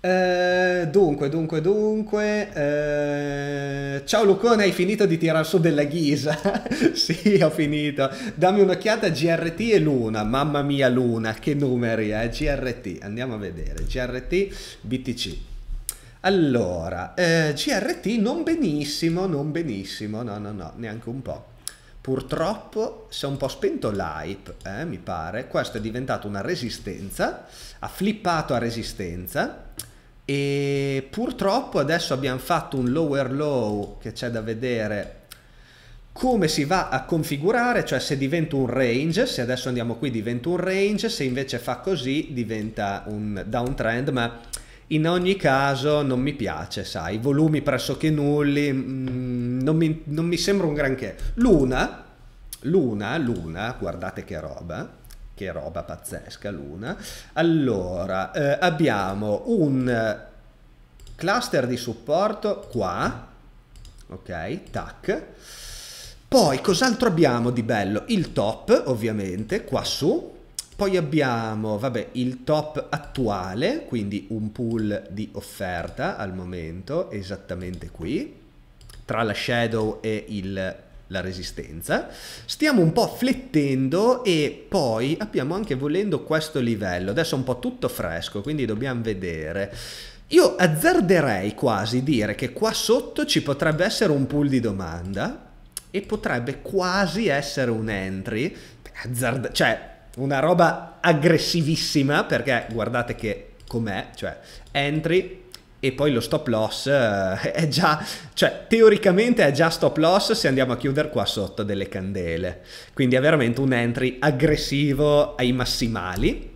Eh, eh, dunque, dunque, dunque. Eh, ciao Lucone, hai finito di tirare su della ghisa? sì, ho finito. Dammi un'occhiata GRT e Luna. Mamma mia, Luna, che numeri, eh? GRT, andiamo a vedere. GRT, BTC. Allora, eh, GRT non benissimo, non benissimo, no, no, no, neanche un po'. Purtroppo si è un po' spento l'hype, eh, mi pare. Questo è diventato una resistenza, ha flippato a resistenza e purtroppo adesso abbiamo fatto un lower low che c'è da vedere come si va a configurare, cioè se diventa un range, se adesso andiamo qui diventa un range, se invece fa così diventa un downtrend, ma in ogni caso non mi piace, sai, volumi pressoché nulli, mm, non, mi, non mi sembra un granché. Luna, luna, luna, guardate che roba, che roba pazzesca l'una. Allora, eh, abbiamo un cluster di supporto qua, ok, tac. Poi cos'altro abbiamo di bello? Il top, ovviamente, qua su. Poi abbiamo, vabbè, il top attuale, quindi un pool di offerta al momento, esattamente qui, tra la shadow e il la resistenza, stiamo un po' flettendo e poi abbiamo anche volendo questo livello, adesso è un po' tutto fresco quindi dobbiamo vedere. Io azzarderei quasi dire che qua sotto ci potrebbe essere un pool di domanda e potrebbe quasi essere un entry, Azzard cioè una roba aggressivissima perché guardate che com'è, cioè entry e poi lo stop loss eh, è già, cioè teoricamente è già stop loss se andiamo a chiudere qua sotto delle candele. Quindi è veramente un entry aggressivo ai massimali.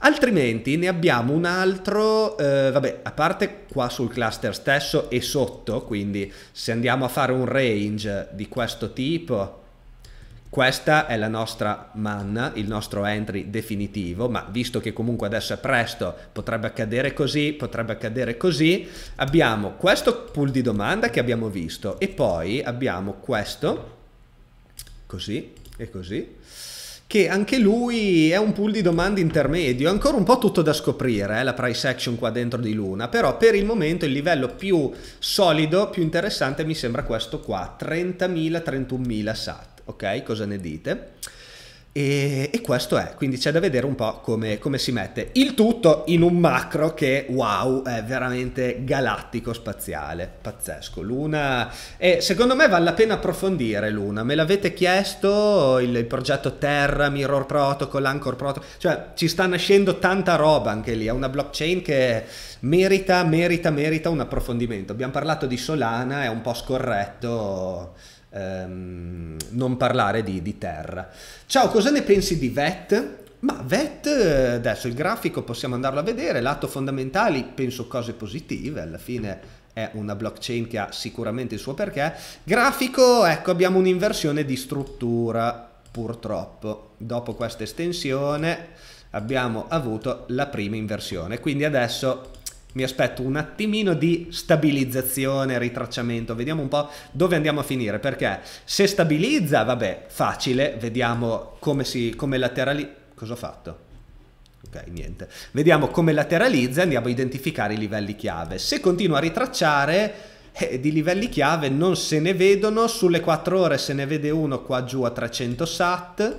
Altrimenti ne abbiamo un altro, eh, vabbè, a parte qua sul cluster stesso e sotto, quindi se andiamo a fare un range di questo tipo, questa è la nostra manna, il nostro entry definitivo, ma visto che comunque adesso è presto, potrebbe accadere così, potrebbe accadere così, abbiamo questo pool di domanda che abbiamo visto e poi abbiamo questo, così e così, che anche lui è un pool di domande intermedio, è ancora un po' tutto da scoprire, eh, la price action qua dentro di Luna, però per il momento il livello più solido, più interessante mi sembra questo qua, 30.000-31.000 SAT ok? Cosa ne dite? E, e, questo è, quindi c'è da vedere un po' come, come, si mette il tutto in un macro che wow, è veramente galattico spaziale, pazzesco. Luna, e secondo me vale la pena approfondire Luna, me l'avete chiesto il, il progetto Terra, Mirror Protocol, Anchor Protocol, cioè ci sta nascendo tanta roba anche lì, è una blockchain che merita, merita, merita un approfondimento. Abbiamo parlato di Solana, è un po' scorretto ehm, non parlare di, di terra. Ciao, cosa ne pensi di VET? Ma VET, eh, adesso il grafico possiamo andarlo a vedere, lato fondamentali penso cose positive, alla fine è una blockchain che ha sicuramente il suo perché. Grafico, ecco abbiamo un'inversione di struttura purtroppo. Dopo questa estensione abbiamo avuto la prima inversione, quindi adesso mi aspetto un attimino di stabilizzazione, ritracciamento, vediamo un po' dove andiamo a finire, perché se stabilizza, vabbè, facile, vediamo come, si, come laterali... Cosa ho fatto? Ok, niente. Vediamo come lateralizza, andiamo a identificare i livelli chiave. Se continua a ritracciare, eh, di livelli chiave non se ne vedono, sulle 4 ore se ne vede uno qua giù a 300 SAT,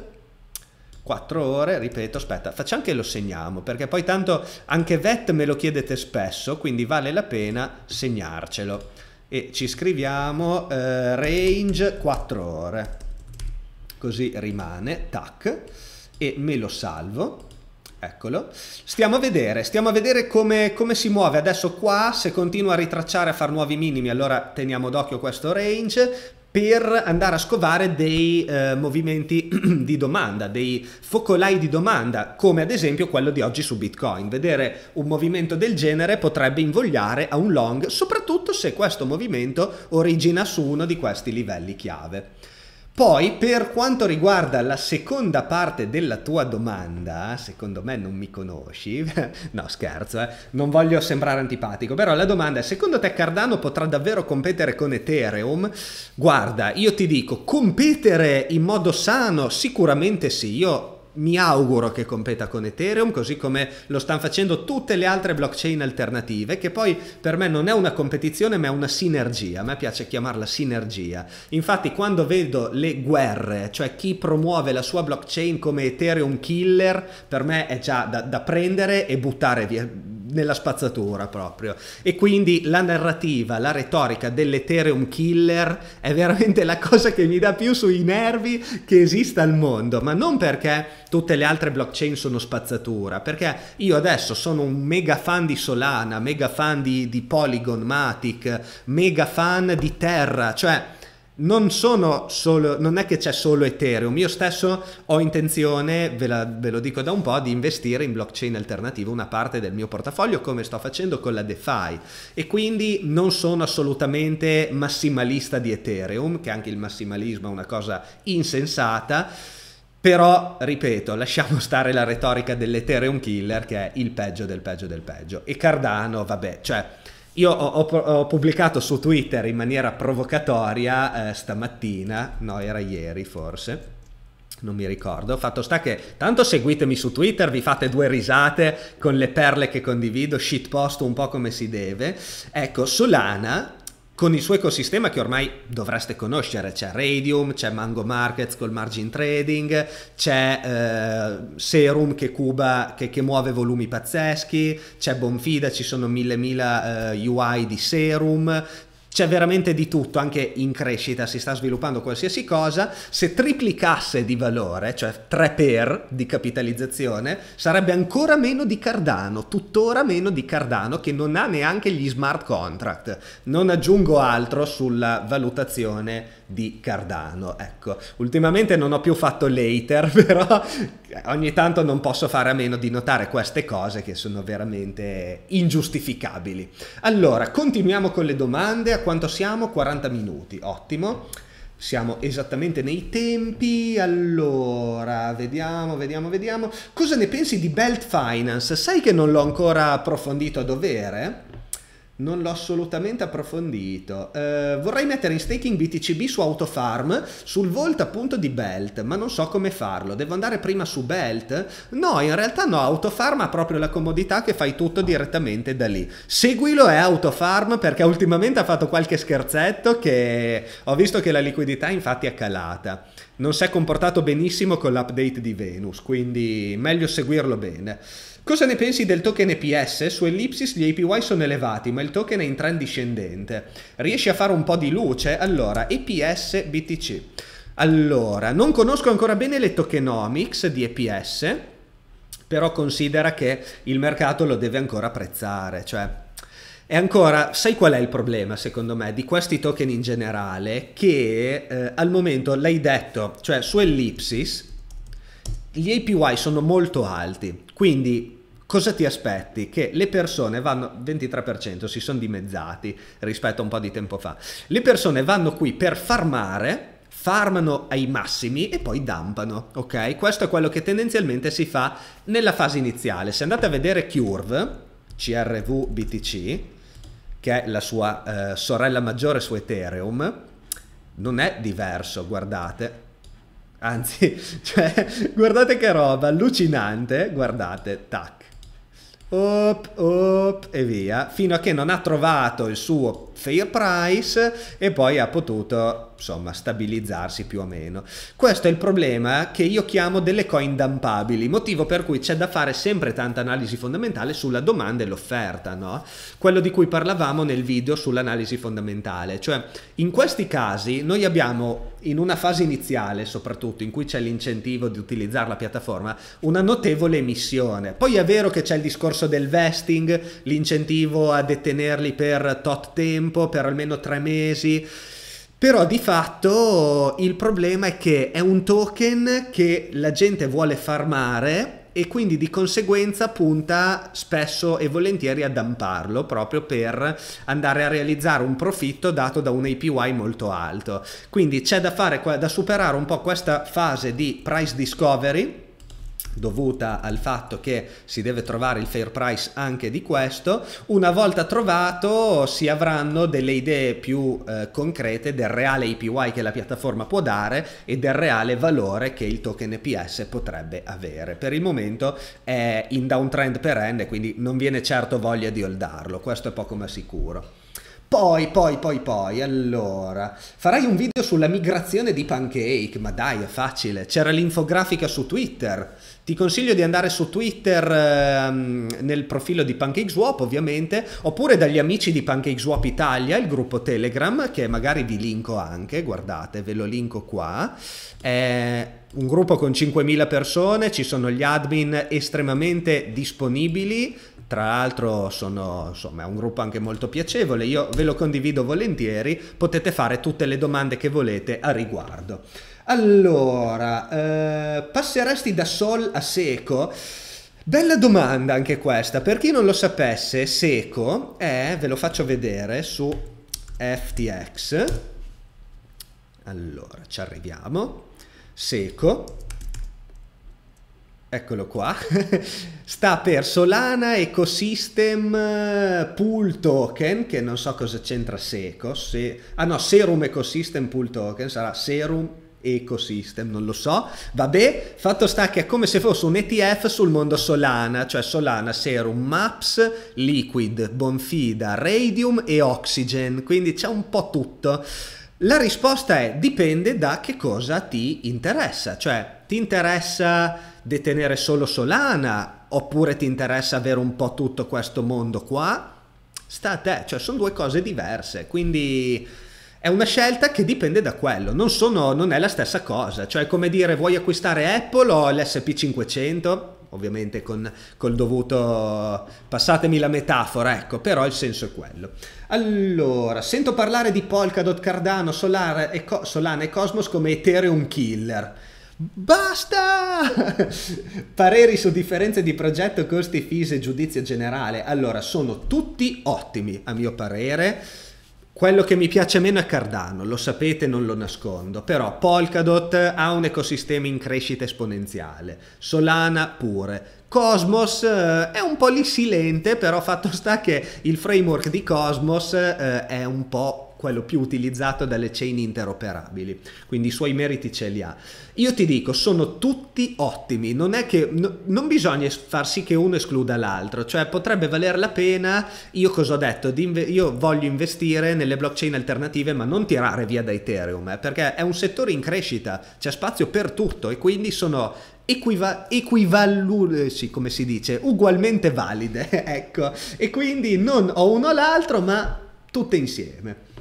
4 ore, ripeto, aspetta, facciamo che lo segniamo, perché poi tanto anche VET me lo chiedete spesso, quindi vale la pena segnarcelo. E ci scriviamo eh, range 4 ore, così rimane, tac, e me lo salvo. Eccolo. Stiamo a vedere, stiamo a vedere come, come, si muove. Adesso qua, se continua a ritracciare, a fare nuovi minimi, allora teniamo d'occhio questo range per andare a scovare dei eh, movimenti di domanda, dei focolai di domanda, come ad esempio quello di oggi su Bitcoin. Vedere un movimento del genere potrebbe invogliare a un long, soprattutto se questo movimento origina su uno di questi livelli chiave. Poi, per quanto riguarda la seconda parte della tua domanda, secondo me non mi conosci, no scherzo, eh? non voglio sembrare antipatico, però la domanda è, secondo te Cardano potrà davvero competere con Ethereum? Guarda, io ti dico, competere in modo sano, sicuramente sì, io mi auguro che competa con Ethereum, così come lo stanno facendo tutte le altre blockchain alternative, che poi per me non è una competizione ma è una sinergia, a me piace chiamarla sinergia. Infatti quando vedo le guerre, cioè chi promuove la sua blockchain come Ethereum killer, per me è già da, da prendere e buttare via nella spazzatura proprio. E quindi la narrativa, la retorica dell'Ethereum Killer è veramente la cosa che mi dà più sui nervi che esista al mondo, ma non perché tutte le altre blockchain sono spazzatura, perché io adesso sono un mega fan di Solana, mega fan di, di Polygon, Matic, mega fan di Terra, cioè non sono solo, non è che c'è solo Ethereum, io stesso ho intenzione, ve, la, ve, lo dico da un po', di investire in blockchain alternativa una parte del mio portafoglio come sto facendo con la DeFi e quindi non sono assolutamente massimalista di Ethereum, che anche il massimalismo è una cosa insensata, però, ripeto, lasciamo stare la retorica dell'Ethereum killer che è il peggio del peggio del peggio e Cardano, vabbè, cioè io ho, ho, ho, pubblicato su Twitter in maniera provocatoria eh, stamattina, no era ieri forse, non mi ricordo, fatto sta che tanto seguitemi su Twitter, vi fate due risate con le perle che condivido, shitpost un po' come si deve. Ecco, Solana con il suo ecosistema che ormai dovreste conoscere, c'è Radium, c'è Mango Markets col margin trading, c'è eh, Serum che, cuba, che, che, muove volumi pazzeschi, c'è Bonfida, ci sono mille mila eh, UI di Serum, c'è veramente di tutto, anche in crescita si sta sviluppando qualsiasi cosa, se triplicasse di valore, cioè 3 per di capitalizzazione, sarebbe ancora meno di Cardano, tuttora meno di Cardano che non ha neanche gli smart contract. Non aggiungo altro sulla valutazione di Cardano, ecco. Ultimamente non ho più fatto later, però eh, ogni tanto non posso fare a meno di notare queste cose che sono veramente ingiustificabili. Allora, continuiamo con le domande. A quanto siamo? 40 minuti, ottimo. Siamo esattamente nei tempi. Allora, vediamo, vediamo, vediamo. Cosa ne pensi di Belt Finance? Sai che non l'ho ancora approfondito a dovere? Non l'ho assolutamente approfondito. Eh, vorrei mettere in staking BTCB su Autofarm sul volt appunto di Belt, ma non so come farlo. Devo andare prima su Belt? No, in realtà no. Autofarm ha proprio la comodità che fai tutto direttamente da lì. Seguilo è Autofarm perché ultimamente ha fatto qualche scherzetto che ho visto che la liquidità infatti è calata. Non si è comportato benissimo con l'update di Venus, quindi meglio seguirlo bene. Cosa ne pensi del token EPS? Su Ellipsis gli APY sono elevati, ma il token è in trend discendente. Riesci a fare un po' di luce? Allora, EPS BTC. Allora, non conosco ancora bene le tokenomics di EPS, però considera che il mercato lo deve ancora apprezzare, cioè e ancora, sai qual è il problema secondo me di questi token in generale? Che eh, al momento l'hai detto, cioè su Ellipsis gli APY sono molto alti, quindi cosa ti aspetti? Che le persone vanno, 23% si sono dimezzati rispetto a un po' di tempo fa, le persone vanno qui per farmare, farmano ai massimi e poi dampano, ok? Questo è quello che tendenzialmente si fa nella fase iniziale. Se andate a vedere Curve, CRV BTC, che è la sua eh, sorella maggiore su Ethereum, non è diverso, guardate, Anzi, cioè, guardate che roba, allucinante, guardate, tac. Op, op e via, fino a che non ha trovato il suo fair price e poi ha potuto insomma stabilizzarsi più o meno. Questo è il problema che io chiamo delle coin dumpabili, motivo per cui c'è da fare sempre tanta analisi fondamentale sulla domanda e l'offerta, no? Quello di cui parlavamo nel video sull'analisi fondamentale, cioè in questi casi noi abbiamo in una fase iniziale, soprattutto in cui c'è l'incentivo di utilizzare la piattaforma, una notevole emissione. Poi è vero che c'è il discorso del vesting, l'incentivo a detenerli per tot tempo tempo, per almeno tre mesi. Però di fatto il problema è che è un token che la gente vuole farmare e quindi di conseguenza punta spesso e volentieri a damparlo proprio per andare a realizzare un profitto dato da un APY molto alto. Quindi c'è da fare da superare un po' questa fase di price discovery dovuta al fatto che si deve trovare il fair price anche di questo. Una volta trovato si avranno delle idee più eh, concrete del reale APY che la piattaforma può dare e del reale valore che il token EPS potrebbe avere. Per il momento è in downtrend perenne, quindi non viene certo voglia di holdarlo, questo è poco ma sicuro. Poi, poi, poi, poi, allora, farai un video sulla migrazione di Pancake, ma dai, è facile, c'era l'infografica su Twitter. Ti consiglio di andare su Twitter ehm, nel profilo di PancakeSwap, ovviamente, oppure dagli amici di PancakeSwap Italia, il gruppo Telegram, che magari vi linko anche, guardate, ve lo linko qua. È un gruppo con 5.000 persone, ci sono gli admin estremamente disponibili, tra l'altro sono insomma, un gruppo anche molto piacevole, io ve lo condivido volentieri, potete fare tutte le domande che volete a riguardo. Allora, eh, passeresti da Sol a Seco? Bella domanda anche questa, per chi non lo sapesse, Seco è, ve lo faccio vedere su FTX, allora ci arriviamo, Seco eccolo qua, sta per Solana Ecosystem eh, Pool Token, che non so cosa c'entra Seco, se... ah no, Serum Ecosystem Pool Token, sarà Serum Ecosystem, non lo so, vabbè, fatto sta che è come se fosse un ETF sul mondo Solana, cioè Solana, Serum, Maps, Liquid, Bonfida, Radium e Oxygen, quindi c'è un po' tutto. La risposta è dipende da che cosa ti interessa, cioè ti interessa detenere solo Solana oppure ti interessa avere un po' tutto questo mondo qua? Sta a te, cioè sono due cose diverse, quindi è una scelta che dipende da quello, non, sono, non è la stessa cosa, cioè come dire vuoi acquistare Apple o l'SP500? Ovviamente con, col dovuto, passatemi la metafora, ecco, però il senso è quello. Allora, sento parlare di Polkadot, Cardano, Solar e Co- Solana e Cosmos come Ethereum Killer Basta! Pareri su differenze di progetto, costi, fisi e giudizio generale. Allora, sono tutti ottimi, a mio parere. Quello che mi piace meno è Cardano, lo sapete, non lo nascondo, però Polkadot ha un ecosistema in crescita esponenziale, Solana pure. Cosmos eh, è un po' lì silente, però fatto sta che il framework di Cosmos eh, è un po' quello più utilizzato dalle chain interoperabili, quindi i suoi meriti ce li ha. Io ti dico, sono tutti ottimi, non, è che, no, non bisogna far sì che uno escluda l'altro, cioè potrebbe valer la pena, io cosa ho detto, io voglio investire nelle blockchain alternative ma non tirare via da Ethereum, eh, perché è un settore in crescita, c'è spazio per tutto e quindi sono equiva- equivalenti, eh, come si dice, ugualmente valide, ecco, e quindi non ho uno o l'altro ma tutte insieme.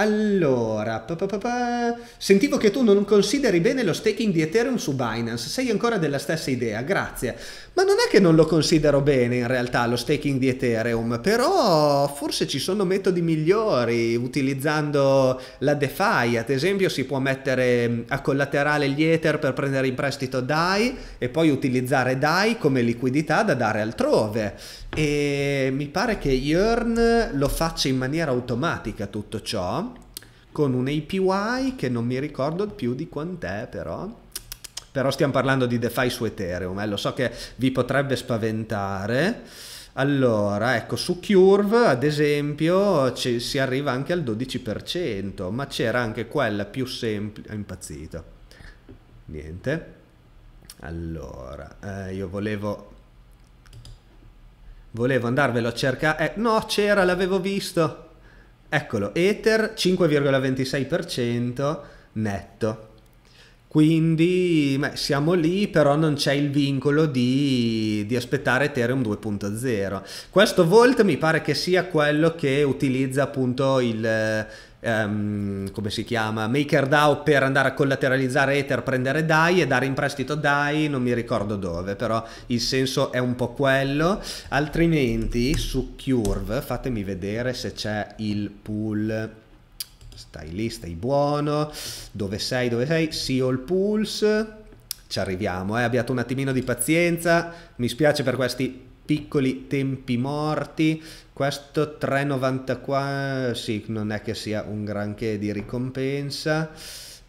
Allora, pa pa pa sentivo che tu non consideri bene lo staking di Ethereum su Binance, sei ancora della stessa idea, grazie. Ma non è che non lo considero bene in realtà lo staking di Ethereum, però forse ci sono metodi migliori utilizzando la DeFi, ad esempio si può mettere mm, a collaterale gli Ether per prendere in prestito DAI e poi utilizzare DAI come liquidità da dare altrove e mi pare che Yearn lo faccia in maniera automatica tutto ciò con un APY che non mi ricordo più di quant'è però però stiamo parlando di DeFi su Ethereum, eh? lo so che vi potrebbe spaventare. Allora, ecco, su Curve ad esempio ci, si arriva anche al 12%, ma c'era anche quella più semplice... È impazzito. Niente. Allora, eh, io volevo... Volevo andarvelo a cercare... Eh, no, c'era, l'avevo visto. Eccolo, Ether 5,26% netto. Quindi beh, siamo lì, però non c'è il vincolo di, di aspettare Ethereum 2.0. Questo Volt mi pare che sia quello che utilizza appunto il... Um, come si chiama MakerDAO per andare a collateralizzare Ether, prendere DAI e dare in prestito DAI, non mi ricordo dove, però il senso è un po' quello. Altrimenti su Curve, fatemi vedere se c'è il pool stai lì, stai buono, dove sei, dove sei, sì all pulse, ci arriviamo, eh? abbiate un attimino di pazienza, mi spiace per questi piccoli tempi morti, questo 3,94, sì, non è che sia un granché di ricompensa,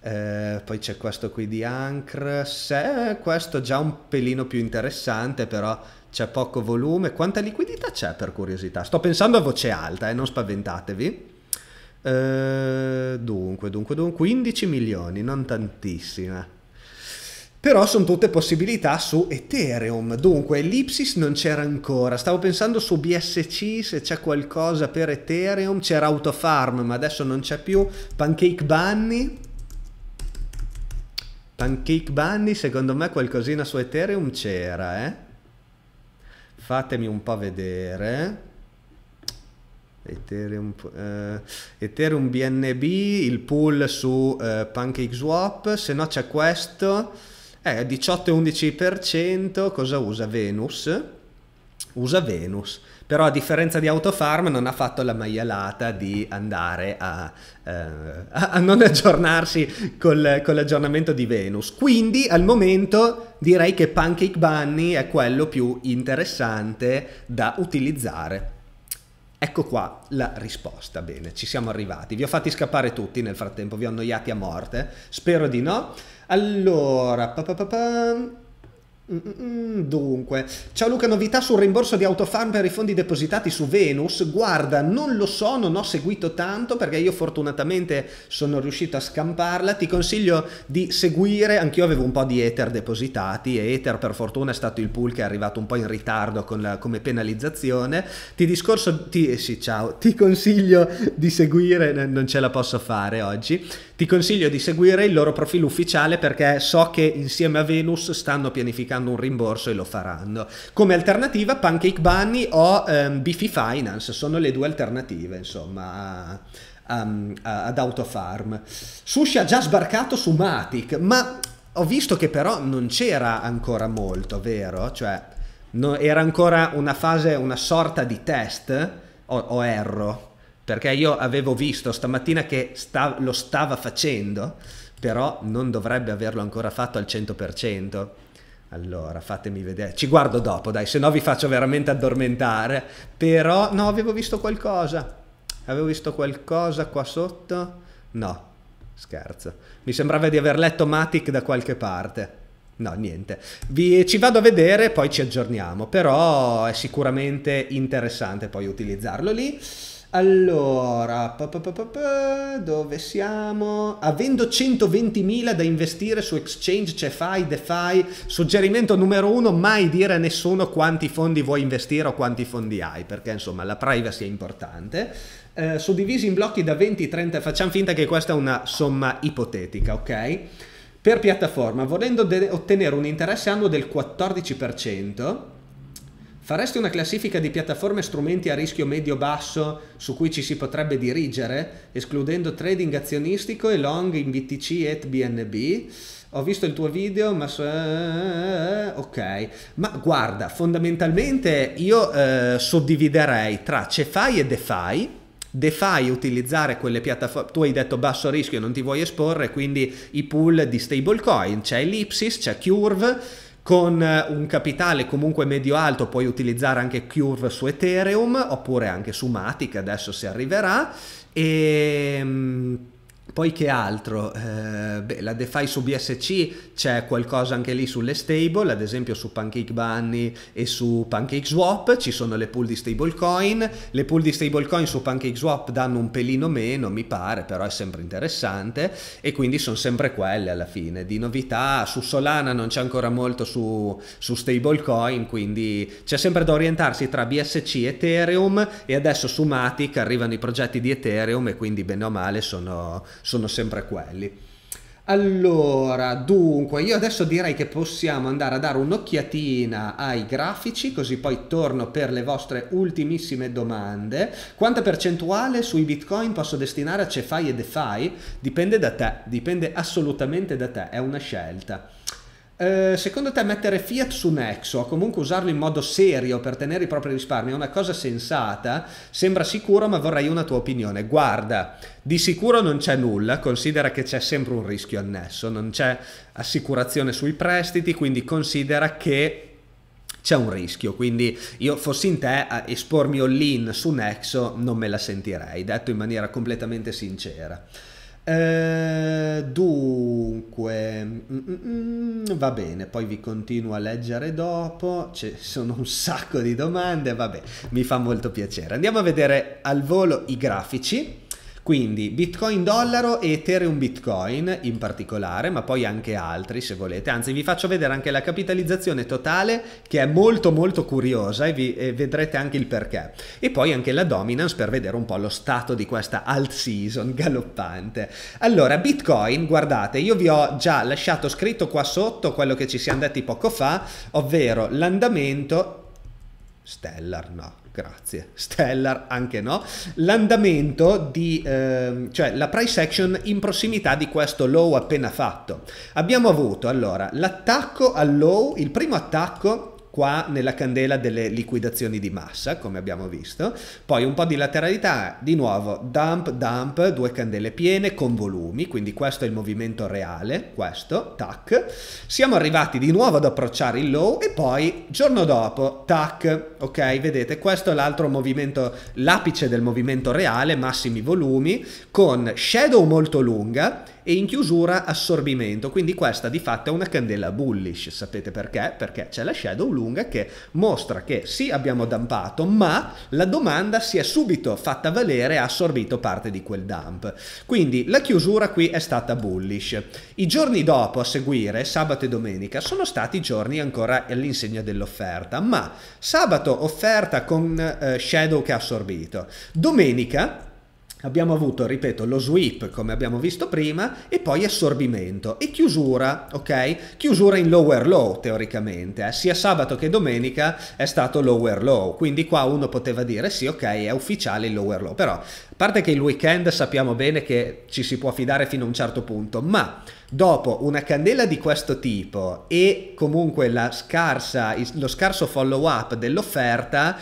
eh, poi c'è questo qui di Anchor, se questo già un pelino più interessante però c'è poco volume, quanta liquidità c'è per curiosità? Sto pensando a voce alta, eh? non spaventatevi. Eh, dunque, dunque, dunque, 15 milioni, non tantissime. Però sono tutte possibilità su Ethereum, dunque Ellipsis non c'era ancora, stavo pensando su BSC se c'è qualcosa per Ethereum, c'era Autofarm ma adesso non c'è più, Pancake Bunny, Pancake Bunny secondo me qualcosina su Ethereum c'era, eh? Fatemi un po' vedere. Ethereum, eh, Ethereum BNB, il pool su eh, PancakeSwap, se no c'è questo, eh, 18-11%, cosa usa Venus? Usa Venus, però a differenza di Autofarm non ha fatto la maialata di andare a, eh, a non aggiornarsi col, con l'aggiornamento di Venus. Quindi al momento direi che Pancake Bunny è quello più interessante da utilizzare. Ecco qua la risposta, bene, ci siamo arrivati. Vi ho fatti scappare tutti nel frattempo, vi ho annoiati a morte, spero di no. Allora, pa pa pa Mm, dunque, ciao Luca, novità sul rimborso di Autofarm per i fondi depositati su Venus? Guarda, non lo so, non ho seguito tanto perché io fortunatamente sono riuscito a scamparla. Ti consiglio di seguire, anch'io avevo un po' di Ether depositati e Ether per fortuna è stato il pool che è arrivato un po' in ritardo la, come penalizzazione. Ti discorso, ti, eh sì, ciao, ti consiglio di seguire, non ce la posso fare oggi. Ti consiglio di seguire il loro profilo ufficiale perché so che insieme a Venus stanno pianificando un rimborso e lo faranno. Come alternativa Pancake Bunny o um, ehm, Bifi Finance, sono le due alternative insomma um, ad Autofarm. Sushi ha già sbarcato su Matic, ma ho visto che però non c'era ancora molto, vero? Cioè no, era ancora una fase, una sorta di test o, o erro? perché io avevo visto stamattina che sta, lo stava facendo, però non dovrebbe averlo ancora fatto al 100%. Allora, fatemi vedere. Ci guardo dopo, dai, se no vi faccio veramente addormentare. Però, no, avevo visto qualcosa. Avevo visto qualcosa qua sotto. No, scherzo. Mi sembrava di aver letto Matic da qualche parte. No, niente. Vi, ci vado a vedere, poi ci aggiorniamo. Però è sicuramente interessante poi utilizzarlo lì. Allora, pa pa pa dove siamo? Avendo 120.000 da investire su exchange, c'è fai, DeFi, suggerimento numero uno, mai dire a nessuno quanti fondi vuoi investire o quanti fondi hai, perché insomma la privacy è importante. Eh, suddivisi in blocchi da 20-30, facciamo finta che questa è una somma ipotetica, ok? Per piattaforma, volendo ottenere un interesse annuo del 14%, Faresti una classifica di piattaforme strumenti a rischio medio-basso su cui ci si potrebbe dirigere, escludendo trading azionistico e long in BTC e BNB? Ho visto il tuo video, ma... Eh, ok. Ma guarda, fondamentalmente io eh, suddividerei tra CeFi e DeFi, DeFi utilizzare quelle piattaforme, tu hai detto basso rischio, non ti vuoi esporre, quindi i pool di stablecoin, c'è Ellipsis, c'è Curve, con eh, un capitale comunque medio alto puoi utilizzare anche Curve su Ethereum oppure anche su Matic adesso si arriverà e ehm, poi che altro? Eh, beh, la DeFi su BSC c'è qualcosa anche lì sulle stable, ad esempio su Pancake Bunny e su Pancake Swap, ci sono le pool di stablecoin, le pool di stablecoin su Pancake Swap danno un pelino meno, mi pare, però è sempre interessante e quindi sono sempre quelle alla fine. Di novità su Solana non c'è ancora molto su, su stablecoin, quindi c'è sempre da orientarsi tra BSC e Ethereum e adesso su Matic arrivano i progetti di Ethereum e quindi bene o male sono sono sempre quelli. Allora, dunque, io adesso direi che possiamo andare a dare un'occhiatina ai grafici, così poi torno per le vostre ultimissime domande. Quanta percentuale sui bitcoin posso destinare a CeFi e DeFi? Dipende da te, dipende assolutamente da te, è una scelta. Eh, secondo te mettere fiat su Nexo o comunque usarlo in modo serio per tenere i propri risparmi è una cosa sensata? Sembra sicuro ma vorrei una tua opinione. Guarda, di sicuro non c'è nulla, considera che c'è sempre un rischio annesso, non c'è assicurazione sui prestiti, quindi considera che c'è un rischio, quindi io fossi in te a espormi all'in su Nexo non me la sentirei, detto in maniera completamente sincera. Eh, dunque, mm, mm, mm, va bene, poi vi continuo a leggere dopo, ci sono un sacco di domande, vabbè, mi fa molto piacere. Andiamo a vedere al volo i grafici quindi Bitcoin dollaro e Ethereum Bitcoin in particolare, ma poi anche altri se volete. Anzi, vi faccio vedere anche la capitalizzazione totale che è molto molto curiosa e, vi, e vedrete anche il perché. E poi anche la dominance per vedere un po' lo stato di questa alt season galoppante. Allora, Bitcoin, guardate, io vi ho già lasciato scritto qua sotto quello che ci siamo detti poco fa, ovvero l'andamento Stellar no, grazie, Stellar anche no, l'andamento di, eh, cioè la price action in prossimità di questo low appena fatto. Abbiamo avuto allora l'attacco al low, il primo attacco qua nella candela delle liquidazioni di massa, come abbiamo visto, poi un po' di lateralità, di nuovo dump, dump, due candele piene con volumi, quindi questo è il movimento reale, questo, tac, siamo arrivati di nuovo ad approcciare il low e poi giorno dopo, tac, ok, vedete, questo è l'altro movimento, l'apice del movimento reale, massimi volumi, con shadow molto lunga, e in chiusura assorbimento, quindi questa di fatto è una candela bullish, sapete perché? Perché c'è la shadow lunga che mostra che sì abbiamo dumpato ma la domanda si è subito fatta valere e ha assorbito parte di quel dump, quindi la chiusura qui è stata bullish. I giorni dopo a seguire, sabato e domenica, sono stati giorni ancora all'insegna dell'offerta, ma sabato offerta con eh, shadow che ha assorbito, domenica abbiamo avuto, ripeto, lo sweep come abbiamo visto prima e poi assorbimento e chiusura, ok? Chiusura in lower low teoricamente, eh? sia sabato che domenica è stato lower low, quindi qua uno poteva dire sì, ok, è ufficiale il lower low, però a parte che il weekend sappiamo bene che ci si può fidare fino a un certo punto, ma dopo una candela di questo tipo e comunque scarsa, lo scarso follow up dell'offerta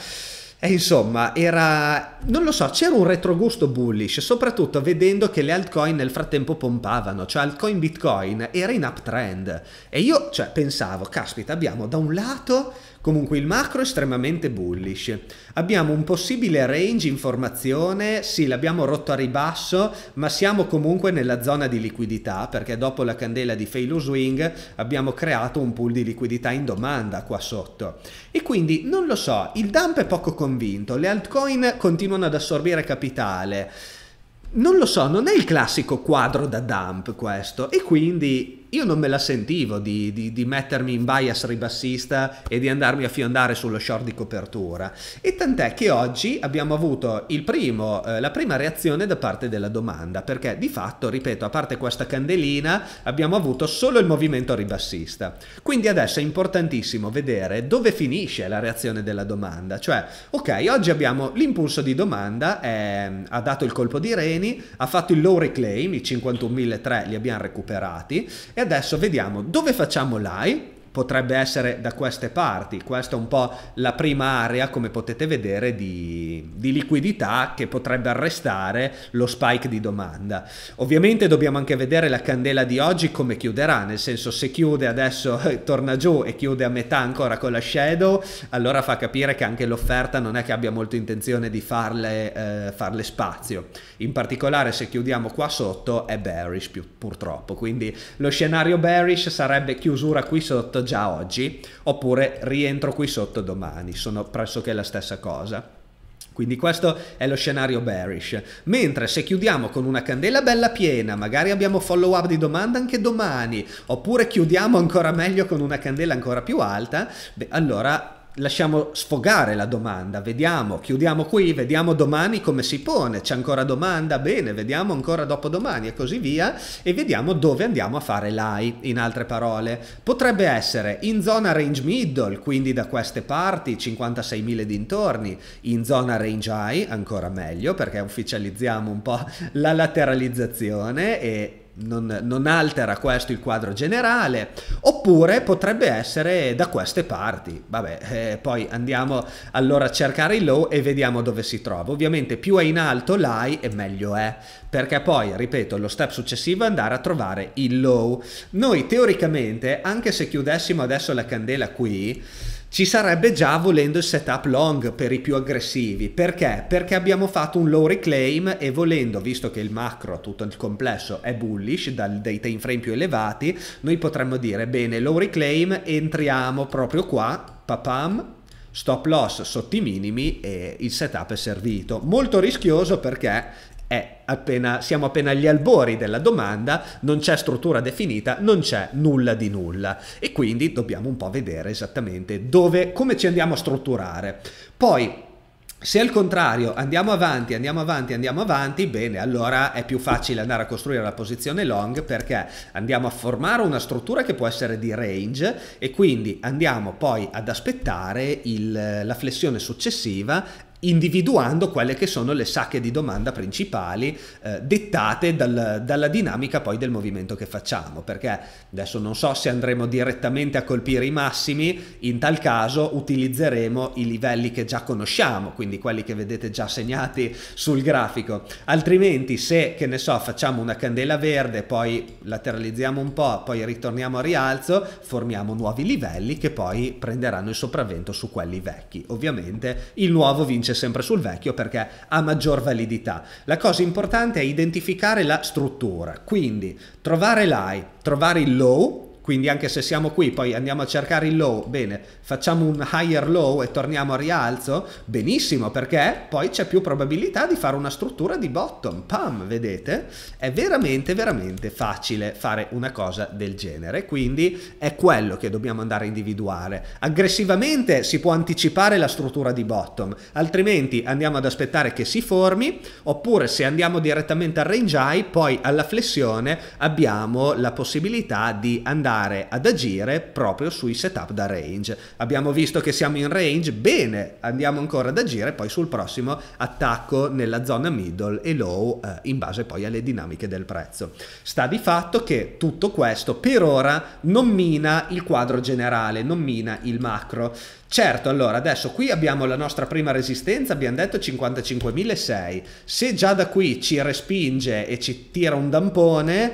e eh, insomma, era... non lo so, c'era un retrogusto bullish, soprattutto vedendo che le altcoin nel frattempo pompavano, cioè altcoin Bitcoin era in uptrend. E io, cioè, pensavo, caspita, abbiamo da un lato Comunque il macro è estremamente bullish. Abbiamo un possibile range in formazione, sì l'abbiamo rotto a ribasso, ma siamo comunque nella zona di liquidità perché dopo la candela di Failure Swing abbiamo creato un pool di liquidità in domanda qua sotto. E quindi non lo so, il dump è poco convinto, le altcoin continuano ad assorbire capitale. Non lo so, non è il classico quadro da dump questo e quindi io non me la sentivo di, di, di, mettermi in bias ribassista e di andarmi a fiondare sullo short di copertura. E tant'è che oggi abbiamo avuto primo, eh, la prima reazione da parte della domanda, perché di fatto, ripeto, a parte questa candelina, abbiamo avuto solo il movimento ribassista. Quindi adesso è importantissimo vedere dove finisce la reazione della domanda. Cioè, ok, oggi abbiamo l'impulso di domanda, è, ha dato il colpo di Reni, ha fatto il low reclaim, i 51.003 li abbiamo recuperati adesso vediamo dove facciamo live potrebbe essere da queste parti. Questa è un po' la prima area, come potete vedere, di, di, liquidità che potrebbe arrestare lo spike di domanda. Ovviamente dobbiamo anche vedere la candela di oggi come chiuderà, nel senso se chiude adesso, torna giù e chiude a metà ancora con la shadow, allora fa capire che anche l'offerta non è che abbia molto intenzione di farle, eh, farle spazio. In particolare se chiudiamo qua sotto è bearish più, purtroppo, quindi lo scenario bearish sarebbe chiusura qui sotto sotto già oggi oppure rientro qui sotto domani, sono pressoché la stessa cosa. Quindi questo è lo scenario bearish. Mentre se chiudiamo con una candela bella piena, magari abbiamo follow up di domanda anche domani, oppure chiudiamo ancora meglio con una candela ancora più alta, beh, allora lasciamo sfogare la domanda, vediamo, chiudiamo qui, vediamo domani come si pone, c'è ancora domanda, bene, vediamo ancora dopodomani e così via e vediamo dove andiamo a fare l'AI, in altre parole. Potrebbe essere in zona range middle, quindi da queste parti, 56.000 dintorni, in zona range high, ancora meglio perché ufficializziamo un po' la lateralizzazione e non, non, altera questo il quadro generale, oppure potrebbe essere da queste parti. Vabbè, eh, poi andiamo allora a cercare il low e vediamo dove si trova. Ovviamente più è in alto l'high e meglio è, perché poi, ripeto, lo step successivo è andare a trovare il low. Noi teoricamente, anche se chiudessimo adesso la candela qui, ci sarebbe già volendo il setup long per i più aggressivi. Perché? Perché abbiamo fatto un low reclaim e volendo, visto che il macro, tutto il complesso, è bullish, dal, dai time frame più elevati, noi potremmo dire, bene, low reclaim, entriamo proprio qua, papam, stop loss sotto i minimi e il setup è servito. Molto rischioso perché appena, siamo appena agli albori della domanda, non c'è struttura definita, non c'è nulla di nulla e quindi dobbiamo un po' vedere esattamente dove, come ci andiamo a strutturare. Poi se al contrario andiamo avanti, andiamo avanti, andiamo avanti, bene, allora è più facile andare a costruire la posizione long perché andiamo a formare una struttura che può essere di range e quindi andiamo poi ad aspettare il, la flessione successiva individuando quelle che sono le sacche di domanda principali eh, dettate dal, dalla dinamica poi del movimento che facciamo, perché adesso non so se andremo direttamente a colpire i massimi, in tal caso utilizzeremo i livelli che già conosciamo, quindi quelli che vedete già segnati sul grafico, altrimenti se, che ne so, facciamo una candela verde, poi lateralizziamo un po', poi ritorniamo a rialzo, formiamo nuovi livelli che poi prenderanno il sopravvento su quelli vecchi. Ovviamente il nuovo vince dice sempre sul vecchio perché ha maggior validità. La cosa importante è identificare la struttura, quindi trovare l'high, trovare il low, quindi anche se siamo qui, poi andiamo a cercare il low, bene, facciamo un higher low e torniamo a rialzo, benissimo, perché poi c'è più probabilità di fare una struttura di bottom. Pam, vedete? È veramente, veramente facile fare una cosa del genere. Quindi è quello che dobbiamo andare a individuare. Aggressivamente si può anticipare la struttura di bottom, altrimenti andiamo ad aspettare che si formi, oppure se andiamo direttamente al range high, poi alla flessione abbiamo la possibilità di andare andare ad agire proprio sui setup da range. Abbiamo visto che siamo in range, bene, andiamo ancora ad agire poi sul prossimo attacco nella zona middle e low eh, in base poi alle dinamiche del prezzo. Sta di fatto che tutto questo per ora non mina il quadro generale, non mina il macro. Certo, allora adesso qui abbiamo la nostra prima resistenza, abbiamo detto 55.600. Se già da qui ci respinge e ci tira un dampone,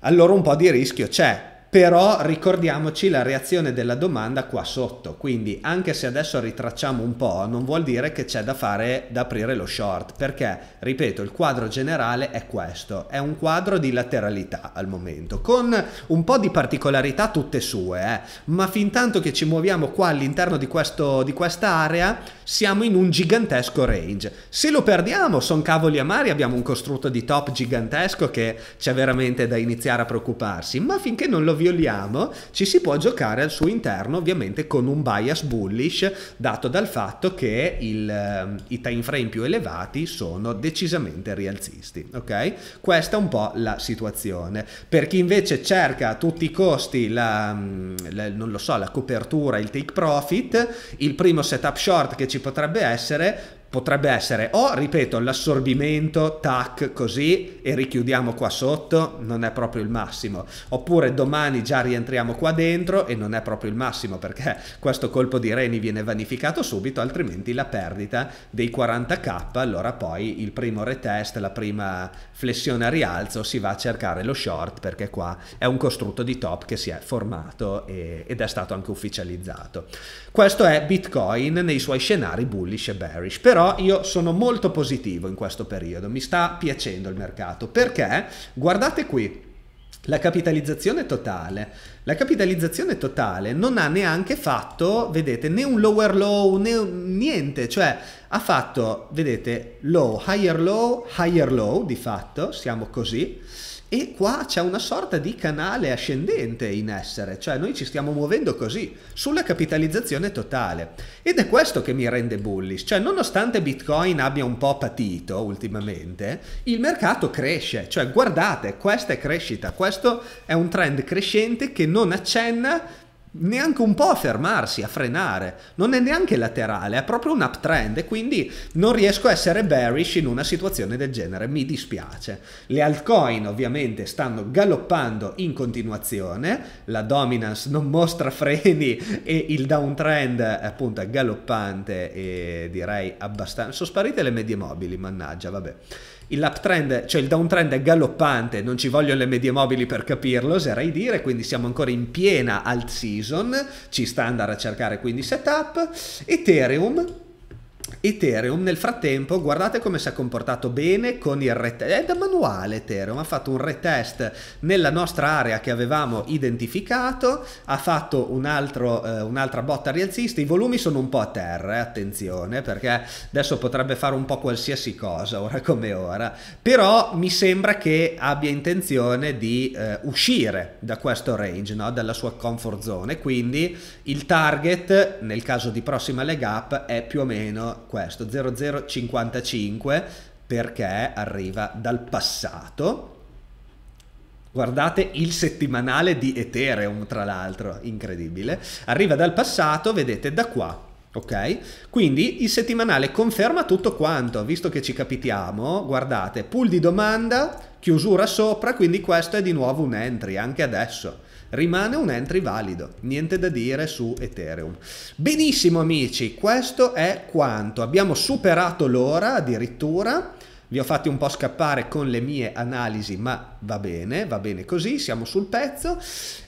allora un po' di rischio c'è però ricordiamoci la reazione della domanda qua sotto, quindi anche se adesso ritracciamo un po', non vuol dire che c'è da fare da aprire lo short, perché ripeto, il quadro generale è questo, è un quadro di lateralità al momento, con un po' di particolarità tutte sue, eh? ma fin tanto che ci muoviamo qua all'interno di, questo, di questa area, siamo in un gigantesco range. Se lo perdiamo, son cavoli amari, abbiamo un costrutto di top gigantesco che c'è veramente da iniziare a preoccuparsi, ma finché non lo vi violiamo, ci si può giocare al suo interno ovviamente con un bias bullish dato dal fatto che il, ehm, i time frame più elevati sono decisamente rialzisti. Ok, Questa è un po' la situazione. Per chi invece cerca a tutti i costi la, mm, la, non lo so, la copertura, il take profit, il primo setup short che ci potrebbe essere potrebbe essere o, ripeto, l'assorbimento, tac, così, e richiudiamo qua sotto, non è proprio il massimo, oppure domani già rientriamo qua dentro e non è proprio il massimo perché questo colpo di reni viene vanificato subito, altrimenti la perdita dei 40k, allora poi il primo retest, la prima flessione a rialzo, si va a cercare lo short perché qua è un costrutto di top che si è formato e, ed è stato anche ufficializzato. Questo è Bitcoin nei suoi scenari bullish e bearish, però io sono molto positivo in questo periodo, mi sta piacendo il mercato perché guardate qui la capitalizzazione totale. La capitalizzazione totale non ha neanche fatto, vedete, né un lower low, né niente, cioè ha fatto, vedete, low, higher low, higher low, di fatto, siamo così e qua c'è una sorta di canale ascendente in essere, cioè noi ci stiamo muovendo così, sulla capitalizzazione totale. Ed è questo che mi rende bullish, cioè nonostante Bitcoin abbia un po' patito ultimamente, il mercato cresce, cioè guardate, questa è crescita, questo è un trend crescente che non accenna neanche un po' a fermarsi, a frenare, non è neanche laterale, è proprio un uptrend e quindi non riesco a essere bearish in una situazione del genere, mi dispiace. Le altcoin ovviamente stanno galoppando in continuazione, la dominance non mostra freni e il downtrend appunto è galoppante e direi abbastanza... Sono sparite le medie mobili, mannaggia, vabbè. Il uptrend, cioè il downtrend è galoppante, non ci vogliono le medie mobili per capirlo, oserei dire, quindi siamo ancora in piena alt season, ci sta andare a cercare quindi setup. Ethereum Ethereum nel frattempo guardate come si è comportato bene con il retest, è da manuale Ethereum, ha fatto un retest nella nostra area che avevamo identificato, ha fatto un altro, eh, un'altra botta rialzista, i volumi sono un po' a terra, eh, attenzione perché adesso potrebbe fare un po' qualsiasi cosa ora come ora, però mi sembra che abbia intenzione di eh, uscire da questo range, no? dalla sua comfort zone, quindi il target nel caso di prossima leg up è più o meno questo, 0055 perché arriva dal passato. Guardate il settimanale di Ethereum, tra l'altro, incredibile. Arriva dal passato, vedete, da qua, ok? Quindi il settimanale conferma tutto quanto, visto che ci capitiamo, guardate, pool di domanda, chiusura sopra, quindi questo è di nuovo un entry, anche adesso rimane un entry valido, niente da dire su Ethereum. Benissimo amici, questo è quanto, abbiamo superato l'ora addirittura, vi ho fatti un po' scappare con le mie analisi, ma va bene, va bene così, siamo sul pezzo.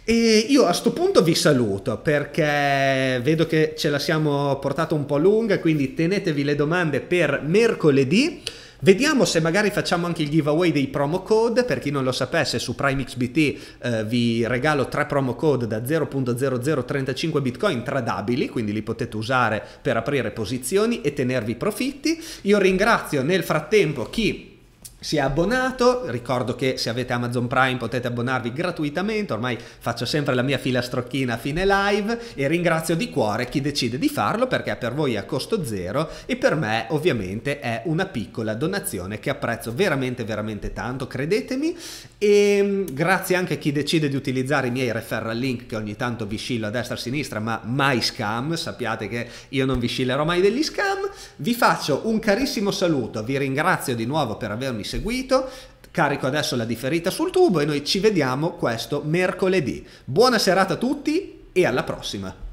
E io a questo punto vi saluto perché vedo che ce la siamo portata un po' lunga, quindi tenetevi le domande per mercoledì. Vediamo se magari facciamo anche il giveaway dei promo code, per chi non lo sapesse su PrimeXBT eh, vi regalo tre promo code da 0.0035 bitcoin tradabili, quindi li potete usare per aprire posizioni e tenervi profitti. Io ringrazio nel frattempo chi si è abbonato, ricordo che se avete Amazon Prime potete abbonarvi gratuitamente, ormai faccio sempre la mia filastrocchina a fine live e ringrazio di cuore chi decide di farlo perché per voi è a costo zero e per me ovviamente è una piccola donazione che apprezzo veramente veramente tanto, credetemi e mm, grazie anche a chi decide di utilizzare i miei referral link che ogni tanto vi scillo a destra e a sinistra ma mai scam, sappiate che io non vi scillerò mai degli scam, vi faccio un carissimo saluto, vi ringrazio di nuovo per avermi seguito, carico adesso la differita sul tubo e noi ci vediamo questo mercoledì. Buona serata a tutti e alla prossima!